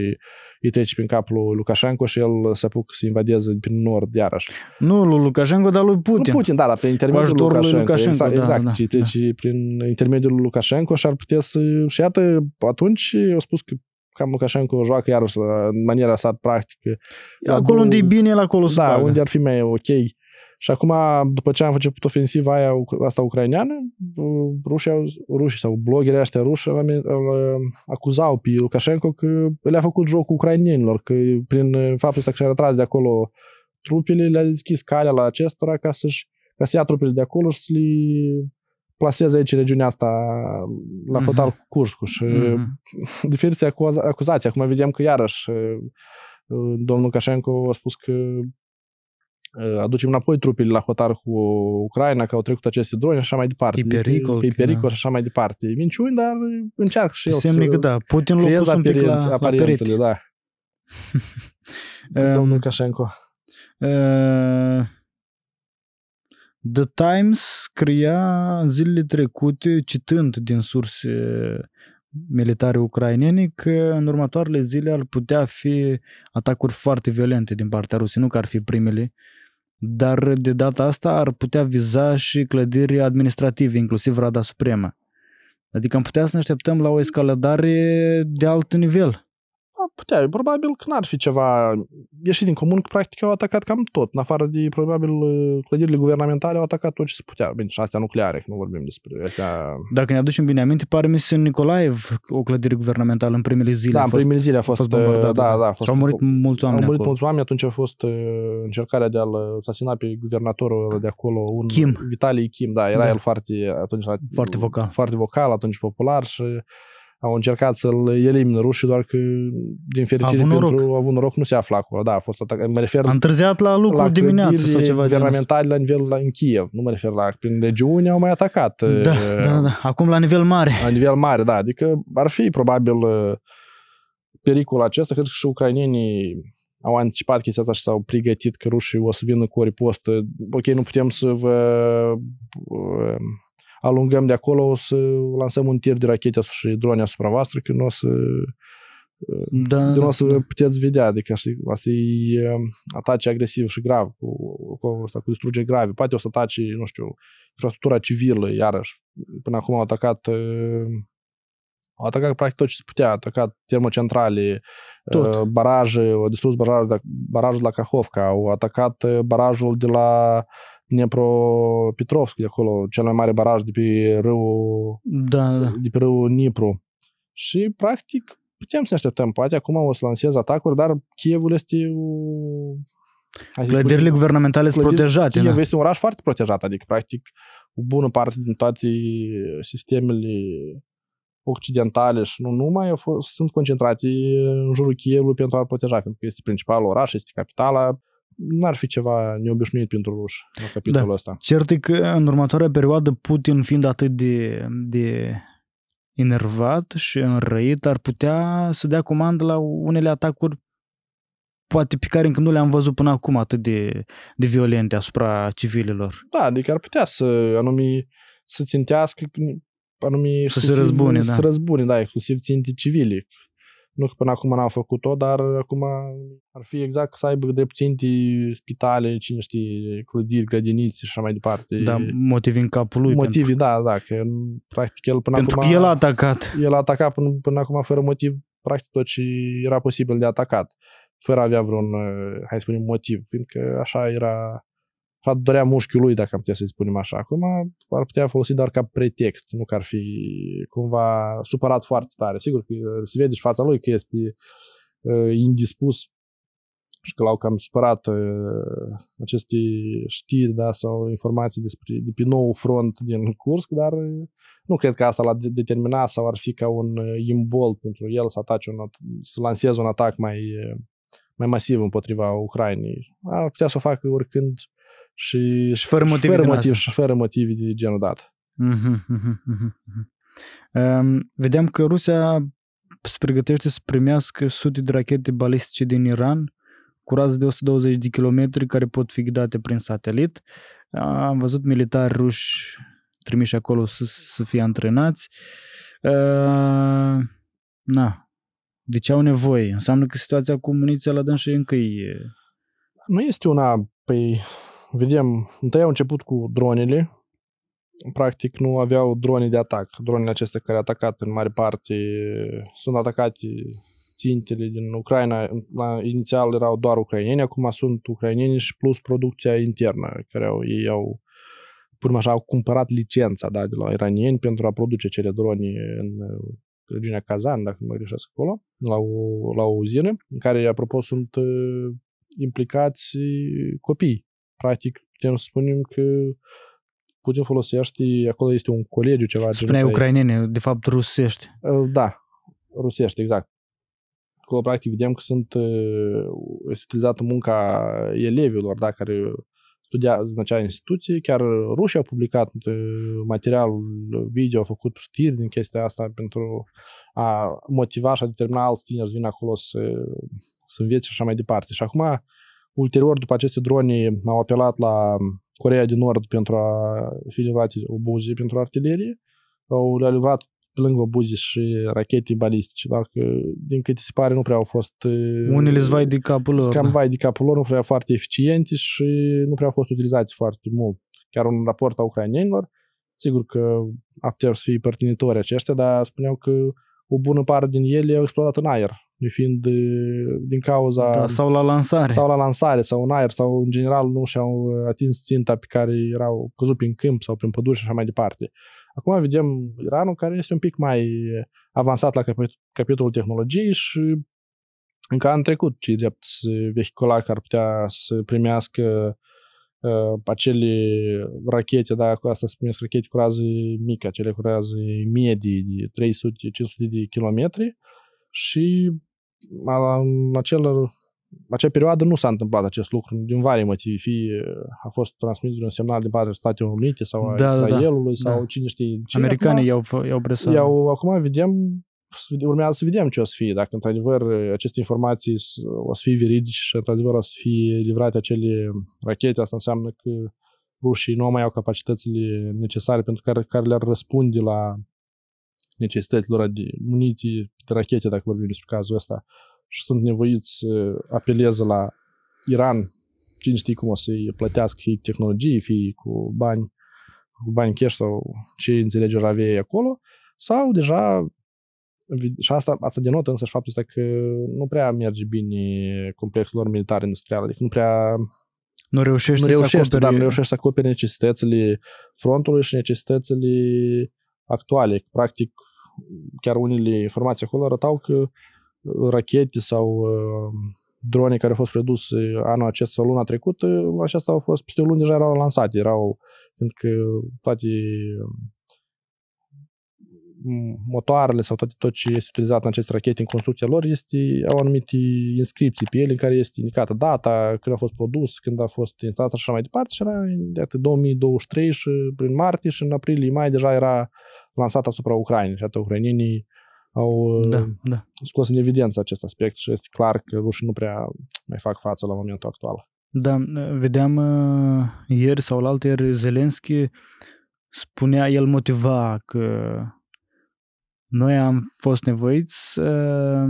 îi trece prin capul lui Lukashenko și el se apucă să invadeze prin nord iarăși. Nu lui Lukashenko, dar lui Putin. Nu Putin, da, dar prin intermediul lui Lukashenko. Lukashenko exact, da, exact da, ce da. trece da. prin intermediul lui Lukashenko și ar putea să... Și iată, atunci au spus că cam Lukashenko joacă iarăși la maniera sa practică. Acolo unde e bine, el acolo Da, unde ar fi mai ok și acum, după ce am făcut ofensiva aia, asta ucraineană, uh, rușii, rușii sau blogerii ăștia ruși îl uh, acuzau pe Lukashenko că le-a făcut jocul ucrainienilor, că prin uh, faptul ăsta că și-a retras de acolo trupele, le-a deschis calea la acestora ca să-și ca să ia trupele de acolo și să le plaseze aici regiunea asta la total mhm. uh-huh. cu Și uh-huh. (laughs) acuzații. Acum vedem că iarăși domnul Cașenco a spus că Uh, aducem înapoi trupele la hotar cu Ucraina, că au trecut aceste droni și așa mai departe. e pericol. e pericol și așa mai departe. Minciuni, dar încearcă și el Semne să că da, Putin l-a pus un pic la, la perete. da. (laughs) Domnul Cașenco. Ehm, uh, ehm, The Times scria zilele trecute, citând din surse militare ucrainene că în următoarele zile ar putea fi atacuri foarte violente din partea Rusiei, nu că ar fi primele dar de data asta ar putea viza și clădiri administrative, inclusiv Rada Supremă. Adică am putea să ne așteptăm la o escaladare de alt nivel putea, probabil că n-ar fi ceva ieșit din comun, că practic au atacat cam tot, în afară de, probabil, clădirile guvernamentale au atacat tot ce se putea. Bine, și astea nucleare, că nu vorbim despre astea... Dacă ne aducem bine aminte, pare mi în Nicolaev o clădire guvernamentală în primele zile. Da, în primele zile a fost, a fost bombardată. Da, da, a fost, și au murit mulți oameni Au murit acolo. mulți oameni, atunci a fost uh, încercarea de a-l asasina pe guvernatorul de acolo, un Kim. Vitalii Kim, da, era da. el foarte, atunci, foarte vocal. Foarte vocal, atunci popular și au încercat să-l elimină rușii, doar că din fericire a avut pentru noroc. a avut noroc nu se afla acolo. Da, a fost atacat. Mă refer a întârziat la lucru la dimineață sau ceva guvernamentali la nivel la, în Kiev. Nu mă refer la prin regiune au mai atacat. Da, eh, da, da. Acum la nivel mare. La nivel mare, da. Adică ar fi probabil eh, pericolul acesta. Cred că și ucrainienii au anticipat chestia asta și s-au pregătit că rușii o să vină cu o ripostă. Eh, ok, nu putem să vă alungăm de acolo, o să lansăm un tir de rachete și drone asupra voastră, că nu o să da, de nu o da, să da. puteți vedea, adică o să-i um, atace agresiv și grav, cu, cu, asta, cu distruge grave. Poate o să atace, nu știu, infrastructura civilă, iarăși. Până acum au atacat um, au atacat practic tot ce se putea, au atacat termocentrale, tot. Uh, baraje, au distrus barajul, uh, barajul de la Cahovca, au atacat barajul de la Dnepropetrovsk, de acolo, cel mai mare baraj de pe râul, da, da. da. De pe râul Nipru. Și, practic, putem să ne așteptăm. Poate acum o să lansez atacuri, dar Chievul este o... Clădirile guvernamentale sunt protejate. Chievul da. este un oraș foarte protejat, adică, practic, o bună parte din toate sistemele occidentale și nu numai sunt concentrate în jurul Chievului pentru a proteja, pentru că este principalul oraș, este capitala, n-ar fi ceva neobișnuit pentru ruși la da. capitolul da. ăsta. Cert e că în următoarea perioadă Putin fiind atât de, de enervat și înrăit ar putea să dea comandă la unele atacuri poate pe care încă nu le-am văzut până acum atât de, de violente asupra civililor. Da, adică ar putea să anumi să țintească anumi să se da. răzbune, da. să răzbune, da, inclusiv ținte civile nu că până acum n-au făcut-o, dar acum ar fi exact să aibă drepținti spitale, cine știe, clădiri, grădinițe și așa mai departe. Da, motive în capul lui. Motive, pentru... da, da, că practic el până pentru acum... Pentru că el a atacat. El a atacat până, până acum fără motiv practic tot ce era posibil de atacat, fără a avea vreun, eh, hai să spunem, motiv, fiindcă așa era ar dorea mușchiul lui, dacă am putea să-i spunem așa acum, ar putea folosi doar ca pretext, nu că ar fi cumva supărat foarte tare. Sigur că se vede și fața lui că este uh, indispus și că l-au cam supărat uh, aceste știri da, sau informații despre, de pe nou front din Kursk, dar uh, nu cred că asta l-a determinat sau ar fi ca un uh, imbol pentru el să, atace un, să lanseze un atac mai, uh, mai masiv împotriva Ucrainei. Ar putea să o facă oricând și, și fără motive, și fără, motiv, și fără motive de genul dat. Uh-huh, uh-huh, uh-huh. Um, vedeam că Rusia se pregătește să primească sute de rachete balistice din Iran cu rază de 120 de kilometri care pot fi ghidate prin satelit. Am văzut militari ruși trimiși acolo să, să fie antrenați. Uh, na, de ce au nevoie? Înseamnă că situația cu muniția la dânșă încă e... Nu este una, pe păi, vedem, întâi au început cu dronele, practic nu aveau drone de atac. Dronele acestea care au atacat în mare parte sunt atacate țintele din Ucraina, la, inițial erau doar ucraineni, acum sunt ucraineni și plus producția internă, care au, ei au până așa au cumpărat licența da, de la iranieni pentru a produce cele drone în uh, regiunea Kazan, dacă mă greșesc acolo, la o, la o uzină, în care, apropo, sunt uh, implicați uh, copii practic putem să spunem că putem folosi aști, acolo este un colegiu ceva. Spuneai ucrainene, de fapt rusești. Ă, da, rusești, exact. Acolo, practic, vedem că sunt, ă, este utilizată munca elevilor, da, care studiază în acea instituție. Chiar rușii au publicat ă, material video, au făcut știri din chestia asta pentru a motiva și a determina alți tineri să vină acolo să, să învețe și așa mai departe. Și acum Ulterior, după aceste droni au apelat la Corea de Nord pentru a fi livrate obuze pentru artilerie. Au relevat lângă obuze și rachete balistice, dar din câte se pare nu prea au fost... Unele zvai de capul lor. Cam da. vai de capul lor, nu prea foarte eficiente și nu prea au fost utilizați foarte mult. Chiar un raport a ucrainenilor, sigur că ar putea să fie părtinitori aceștia, dar spuneau că o bună parte din ele au explodat în aer fiind din cauza... Da, sau la lansare. Sau la lansare, sau în aer, sau în general nu și-au uh, atins ținta pe care erau căzut prin câmp sau prin păduri și așa mai departe. Acum vedem Iranul care este un pic mai uh, avansat la cap- capitolul tehnologiei și încă în trecut cei drept vehicula care ar putea să primească uh, acele rachete, da, cu asta se primesc rachete cu rază mică, acele cu rază medii de 300-500 de kilometri, uh, și în acelă acea perioadă nu s-a întâmplat acest lucru din vari motive. Fie a fost transmis un semnal din partea Statelor Unite sau a da, da, da. Israelului da, sau da. cine știe. Ce Americanii acum, i-au, i-au presat. I-au, acum vedem urmează să vedem ce o să fie, dacă într-adevăr aceste informații o să fie veridice și într-adevăr o să fie livrate acele rachete, asta înseamnă că rușii nu mai au capacitățile necesare pentru care, care le-ar răspunde la necesităților de muniții, de rachete, dacă vorbim despre cazul ăsta, și sunt nevoiți să uh, apeleze la Iran, cine știe cum o să-i plătească, fie cu tehnologie, fie cu bani, cu bani cash sau ce înțelegeri avea acolo, sau deja și asta, asta denotă însă și faptul ăsta că nu prea merge bine complexul lor militar industrial, adică nu prea nu reușește, nu reușește să acoperi, dar nu reușește să acopere necesitățile frontului și necesitățile actuale. Practic, chiar unele informații acolo arătau că uh, rachete sau uh, drone care au fost produse uh, anul acesta sau luna trecută, așa au fost peste o lună deja erau lansate, erau, pentru că toate motoarele sau tot, tot ce este utilizat în aceste rachete în construcția lor este, au anumite inscripții pe ele în care este indicată data, când a fost produs, când a fost instalat și așa mai departe și era de 2023 și prin martie și în aprilie, mai deja era lansat asupra Ucrainei și atât ucrainienii au da, uh, da. scos în evidență acest aspect și este clar că rușii nu prea mai fac față la momentul actual. Da, vedeam uh, ieri sau la ieri Zelenski spunea, el motiva că noi am fost nevoiți să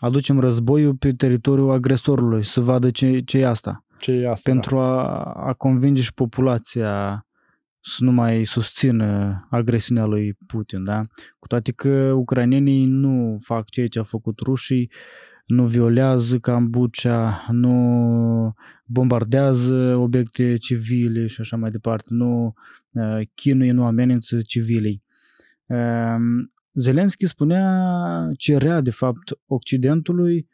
aducem războiul pe teritoriul agresorului, să vadă ce, ce e asta. Ce e asta pentru da. a, a convinge și populația să nu mai susțină agresiunea lui Putin, da? Cu toate că ucrainenii nu fac ceea ce au făcut rușii, nu violează Cambucea, nu bombardează obiecte civile și așa mai departe, nu uh, chinuie, nu amenință civilii. Ehm, Zelenski spunea, cerea de fapt Occidentului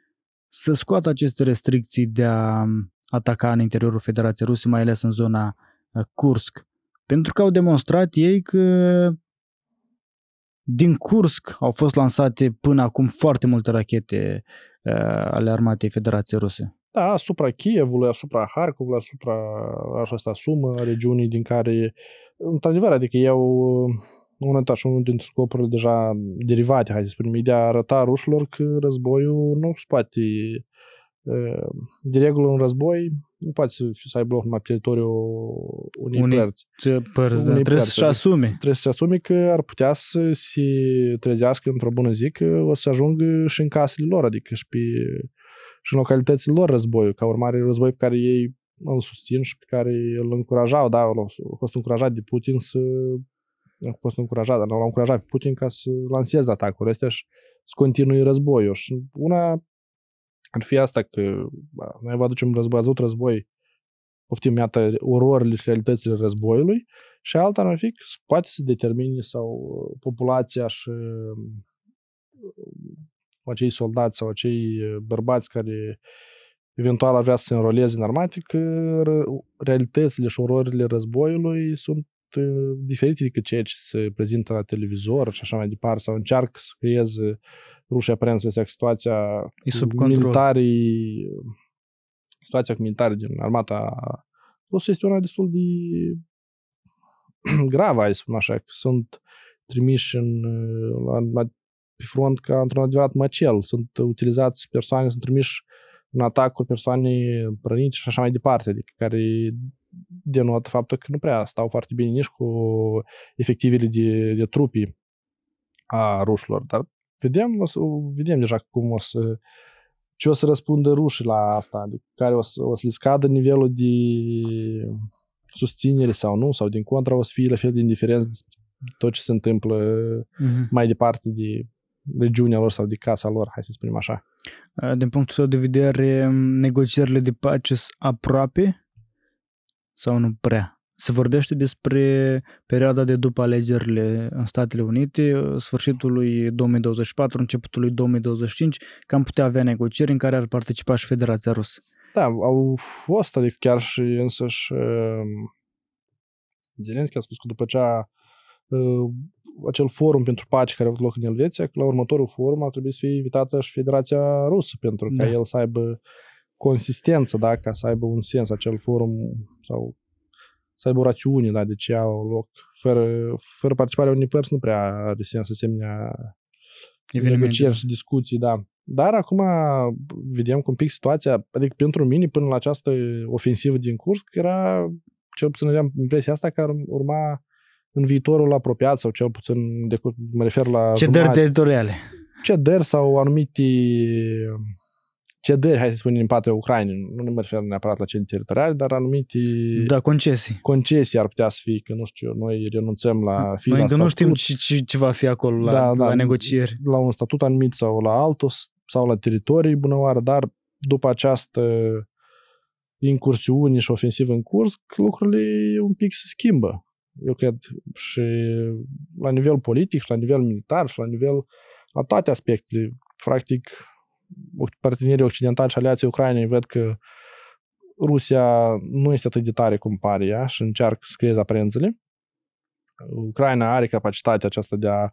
să scoată aceste restricții de a mm, ataca în interiorul Federației Ruse, mai ales în zona eh, Kursk. Pentru că au demonstrat ei că din Kursk au fost lansate până acum foarte multe rachete uh, ale armatei Federației Ruse. Da, asupra Kievului, asupra Harkovului, asupra această sumă regiunii din care, într-adevăr, adică ei au un etaj, unul dintre scopurile deja derivate, hai să spunem, de a arăta rușilor că războiul nu se poate de regulă în război nu poate să, să aibă loc numai teritoriul unei, unei părți. părți da. unei trebuie să-și adică asume. Trebuie să-și asume că ar putea să se trezească într-o bună zi că o să ajungă și în casele lor, adică și, pe, și în localitățile lor războiul, ca urmare război pe care ei îl susțin și pe care îl încurajau, da, au fost încurajat de Putin să a fost încurajat, dar l au încurajat pe Putin ca să lanseze atacurile astea și să continui războiul. Și una ar fi asta că da, noi vă aducem război, ați război, poftim, iată, ororile și realitățile războiului și alta ar fi că poate să determine sau uh, populația și um, uh, acei soldați sau acei uh, bărbați care eventual ar vrea să se înroleze în armate, că realitățile și ororile războiului sunt Uh, diferite decât ceea ce se prezintă la televizor și așa mai departe, sau încearcă să creeze rușia aparență este situația e sub militarii, situația cu militarii din armata rusă este una destul de (clears throat) gravă, hai să spun așa, că sunt trimiși în, uh, la, la, pe front ca într-un adevărat măcel, sunt utilizați persoane, sunt trimiși un atac cu persoane prăniți și așa mai departe, adică care denotă faptul că nu prea stau foarte bine nici cu efectivele de, de trupii a rușilor, dar vedem, o să, vedem deja cum o să ce o să răspundă rușii la asta, adică care o să, o să le scadă nivelul de susținere sau nu, sau din contra o să fie la fel de indiferenți tot ce se întâmplă mm-hmm. mai departe de regiunea lor sau de casa lor, hai să spunem așa. Uh, din punctul său de vedere, negocierile de pace sunt aproape sau nu prea? Se vorbește despre perioada de după alegerile în Statele Unite, uh, sfârșitul lui 2024, începutul lui 2025, că am putea avea negocieri în care ar participa și Federația Rusă. Da, au fost, adică chiar și însăși uh, Zelenski a spus că după ce a Uh, acel forum pentru pace care a avut loc în Elveția, că la următorul forum ar trebui să fie invitată și Federația Rusă pentru ca da. el să aibă consistență, da, ca să aibă un sens acel forum sau să aibă o rațiune, da, de ce au loc. Fără, fără participarea unei părți nu prea are sens asemenea negocieri și discuții, da. Dar acum vedem cum pic situația, adică pentru mine până la această ofensivă din curs era, cel puțin aveam impresia asta că urma urma în viitorul apropiat sau cel puțin, de, mă refer la... Cedări teritoriale. Cedări sau anumite cedări, hai să spunem, în partea Ucrainei. Nu ne mă refer neapărat la cele teritoriale, dar anumite... Da, concesii. Concesii ar putea să fie, că nu știu, noi renunțăm la... Noi încă nu știm ce, ce, ce va fi acolo la, da, la da, negocieri. La un statut anumit sau la altul sau la teritorii, bună oară, dar după această incursiune și ofensivă în curs, lucrurile un pic se schimbă eu cred, și la nivel politic, și la nivel militar, și la nivel, la toate aspectele. Practic, partenerii occidentali și aliații Ucrainei văd că Rusia nu este atât de tare cum pare ea și încearcă să creeze aprenzele. Ucraina are capacitatea aceasta de a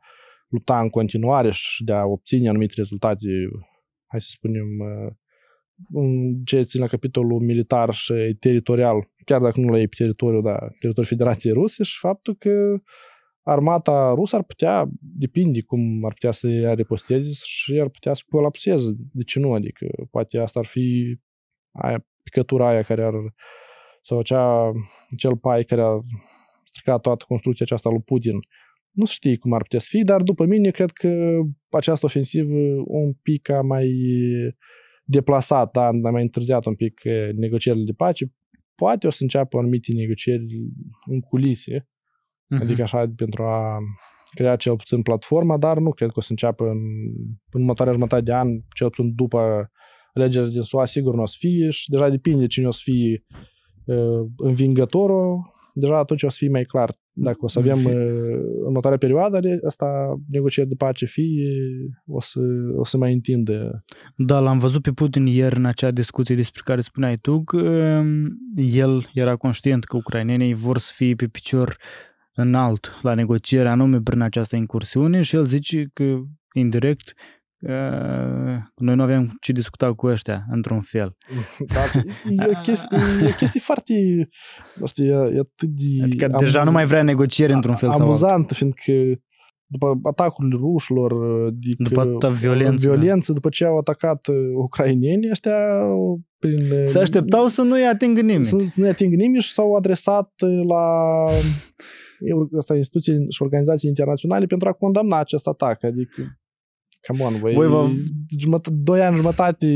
lupta în continuare și de a obține anumite rezultate, hai să spunem, ce țin la capitolul militar și teritorial, chiar dacă nu la ei pe teritoriu, dar teritoriul Federației Ruse și faptul că armata rusă ar putea, depinde cum ar putea să ia reposteze și ar putea să colapseze. De ce nu? Adică poate asta ar fi aia, picătura aia care ar sau acea, cel pai care a stricat toată construcția aceasta lui Putin. Nu știi cum ar putea să fie, dar după mine cred că această ofensivă un pic mai uh, deplasat, da, am mai întârziat un pic eh, negocierile de pace, poate o să înceapă anumite negocieri în culise, uh-huh. adică așa pentru a crea cel puțin platforma, dar nu cred că o să înceapă în, în următoarea jumătate de an, cel puțin după alegerile din SUA, sigur nu o să fie și deja depinde cine o să fie uh, învingătorul deja atunci o să fie mai clar dacă o să avem uh, următoarea perioadă, asta negocieri de pace fie, o să, o să mai întindă. Da, l-am văzut pe Putin ieri în acea discuție despre care spuneai tu că um, el era conștient că ucrainenii vor să fie pe picior înalt la negociere, anume prin această incursiune și el zice că indirect noi nu aveam ce discuta cu ăștia, într-un fel. (laughs) Da, e, chestie e chestie foarte... Asta e, e atât de... Adică amuz... deja nu mai vrea negocieri într-un fel amuzant, sau fiindcă după atacul rușilor, adică după atâta violență, da. violență după ce au atacat uh, ucrainenii, ăștia prin... Uh, Se așteptau să nu-i atingă nimeni. Să, să nu-i atingă nimeni și s-au adresat uh, la (laughs) asta, instituții și organizații internaționale pentru a condamna acest atac. Adică come on, voi, voi vă, doi ani jumătate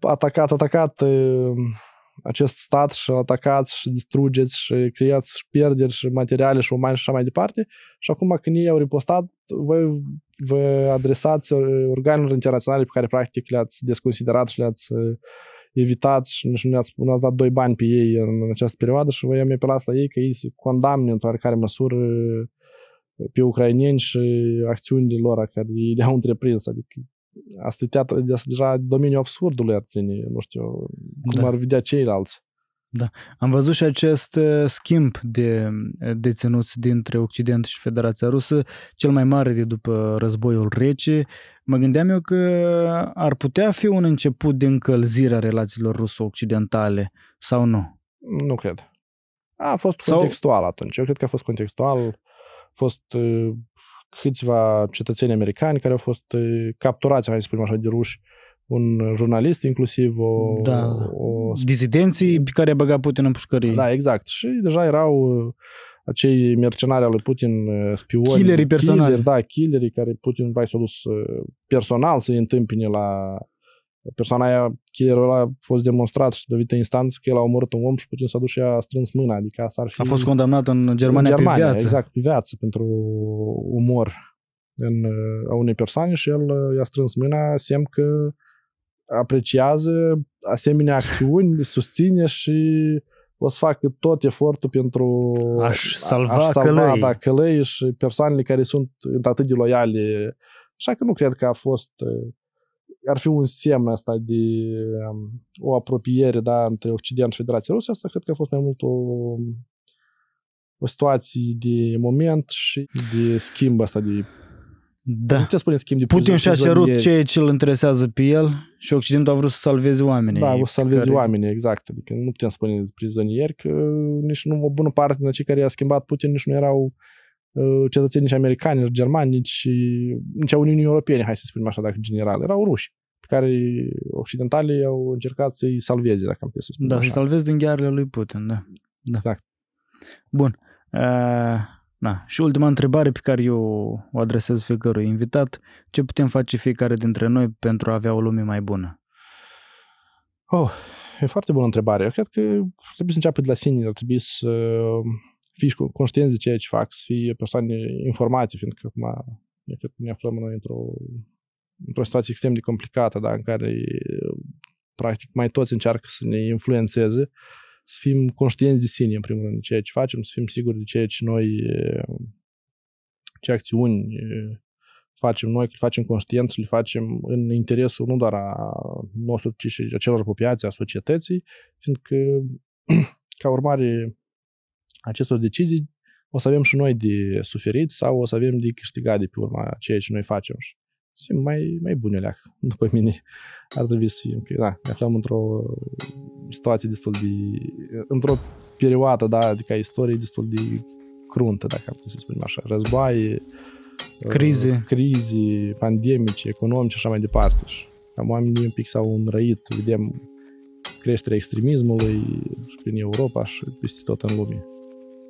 atacați, atacat uh, acest stat și atacați și distrugeți și creați și pierderi și materiale și umani și așa mai departe și acum când ei au ripostat, voi vă adresați uh, organelor internaționale pe care practic le-ați desconsiderat și le-ați uh, evitat și nu ați, nu ați dat doi bani pe ei în această perioadă și voi am apelat la ei că ei se condamne într-o oarecare măsură pe ucraineni și acțiunile lor care le-au întreprins. Adică asta e teatru, deja domeniul absurdului ar ține, nu știu, cum da. ar vedea ceilalți. Da. Am văzut și acest uh, schimb de uh, deținuți dintre Occident și Federația Rusă, cel mai mare de după războiul rece. Mă gândeam eu că ar putea fi un început de încălzire a relațiilor ruso-occidentale, sau nu? Nu cred. A fost contextual Sau... atunci. Eu cred că a fost contextual fost ă, câțiva cetățeni americani care au fost ă, capturați, mai să spunem așa, de ruși, un jurnalist inclusiv, o... Da. o... Dizidenții pe care a băgat Putin în pușcărie. Da, exact. Și deja erau ă, acei mercenari al lui Putin, spioni. Killerii personali. Killeri, da, killerii care Putin va să a dus personal să-i întâmpine la persoana aia, killerul ăla a fost demonstrat și dovită în instanță că el a omorât un om și Putin s-a dus și a strâns mâna. Adică asta ar fi... A fost condamnat în Germania, în Germania pe viață. Exact, pe viață pentru umor în, a unei persoane și el uh, i-a strâns mâna, semn că apreciază asemenea acțiuni, susține și o să facă tot efortul pentru aș salva, aș salva călăi. Da, călăi și persoanele care sunt atât de loiale. Așa că nu cred că a fost uh, ar fi un semn asta de um, o apropiere da, între Occident și Federația Rusă, asta cred că a fost mai mult o, o situație de moment și de schimb asta de da. Ce spune schimb de Putin și-a cerut ceea ce îl interesează pe el și Occidentul a vrut să salveze oamenii. Da, vrut să salveze care... oamenii, exact. Adică nu putem spune prizonieri că nici nu o bună parte din cei care i-a schimbat Putin nici nu erau uh, cetățeni nici americani, nici germani, nici, uh, nici a Uniunii Europene, hai să spunem așa, dacă general, erau ruși pe care occidentalii au încercat să-i salveze, dacă am putea să spun Da, să salveze din ghearele lui Putin, da. da. Exact. Bun. Uh... na. Și ultima întrebare pe care eu o adresez fiecărui invitat, ce putem face fiecare dintre noi pentru a avea o lume mai bună? Oh, e foarte bună întrebare. Eu cred că trebuie să înceapă de la sine, ar trebui să fii conștienți de ceea ce fac, să fii persoane informate, fiindcă acum eu cred că ne aflăm noi într-o într-o situație extrem de complicată, da, în care uh, practic mai toți încearcă să ne influențeze, să fim conștienți de sine, în primul rând, de ceea ce facem, să fim siguri de ceea ce noi, uh, ce acțiuni uh, facem noi, că le facem conștient, le facem în interesul nu doar a nostru, ci și a celor populații, a societății, fiindcă, (clears throat) ca urmare acestor decizii, o să avem și noi de suferit sau o să avem de câștigat de pe urma ceea ce noi facem. Și sunt mai, mai bune leac, (laughs) după mine. Ar trebui să fie, că da, ne aflăm într-o situație destul de... într-o perioadă, da, adică istorie destul de cruntă, dacă am putea să spunem așa. Războaie, uh, crize, uh, crize pandemice, economice și așa mai departe. Și cam oamenii un pic s-au înrăit, vedem creșterea extremismului și prin Europa și peste tot în lume.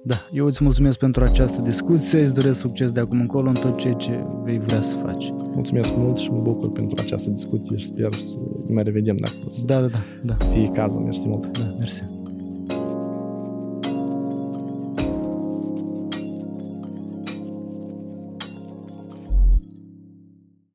Da, eu îți mulțumesc pentru această discuție, îți doresc succes de acum încolo în tot ceea ce vei vrea să faci. Mulțumesc mult și mă bucur pentru această discuție și sper să ne mai revedem dacă da, da, da, da. fie cazul. Mersi mult. Da, mersi.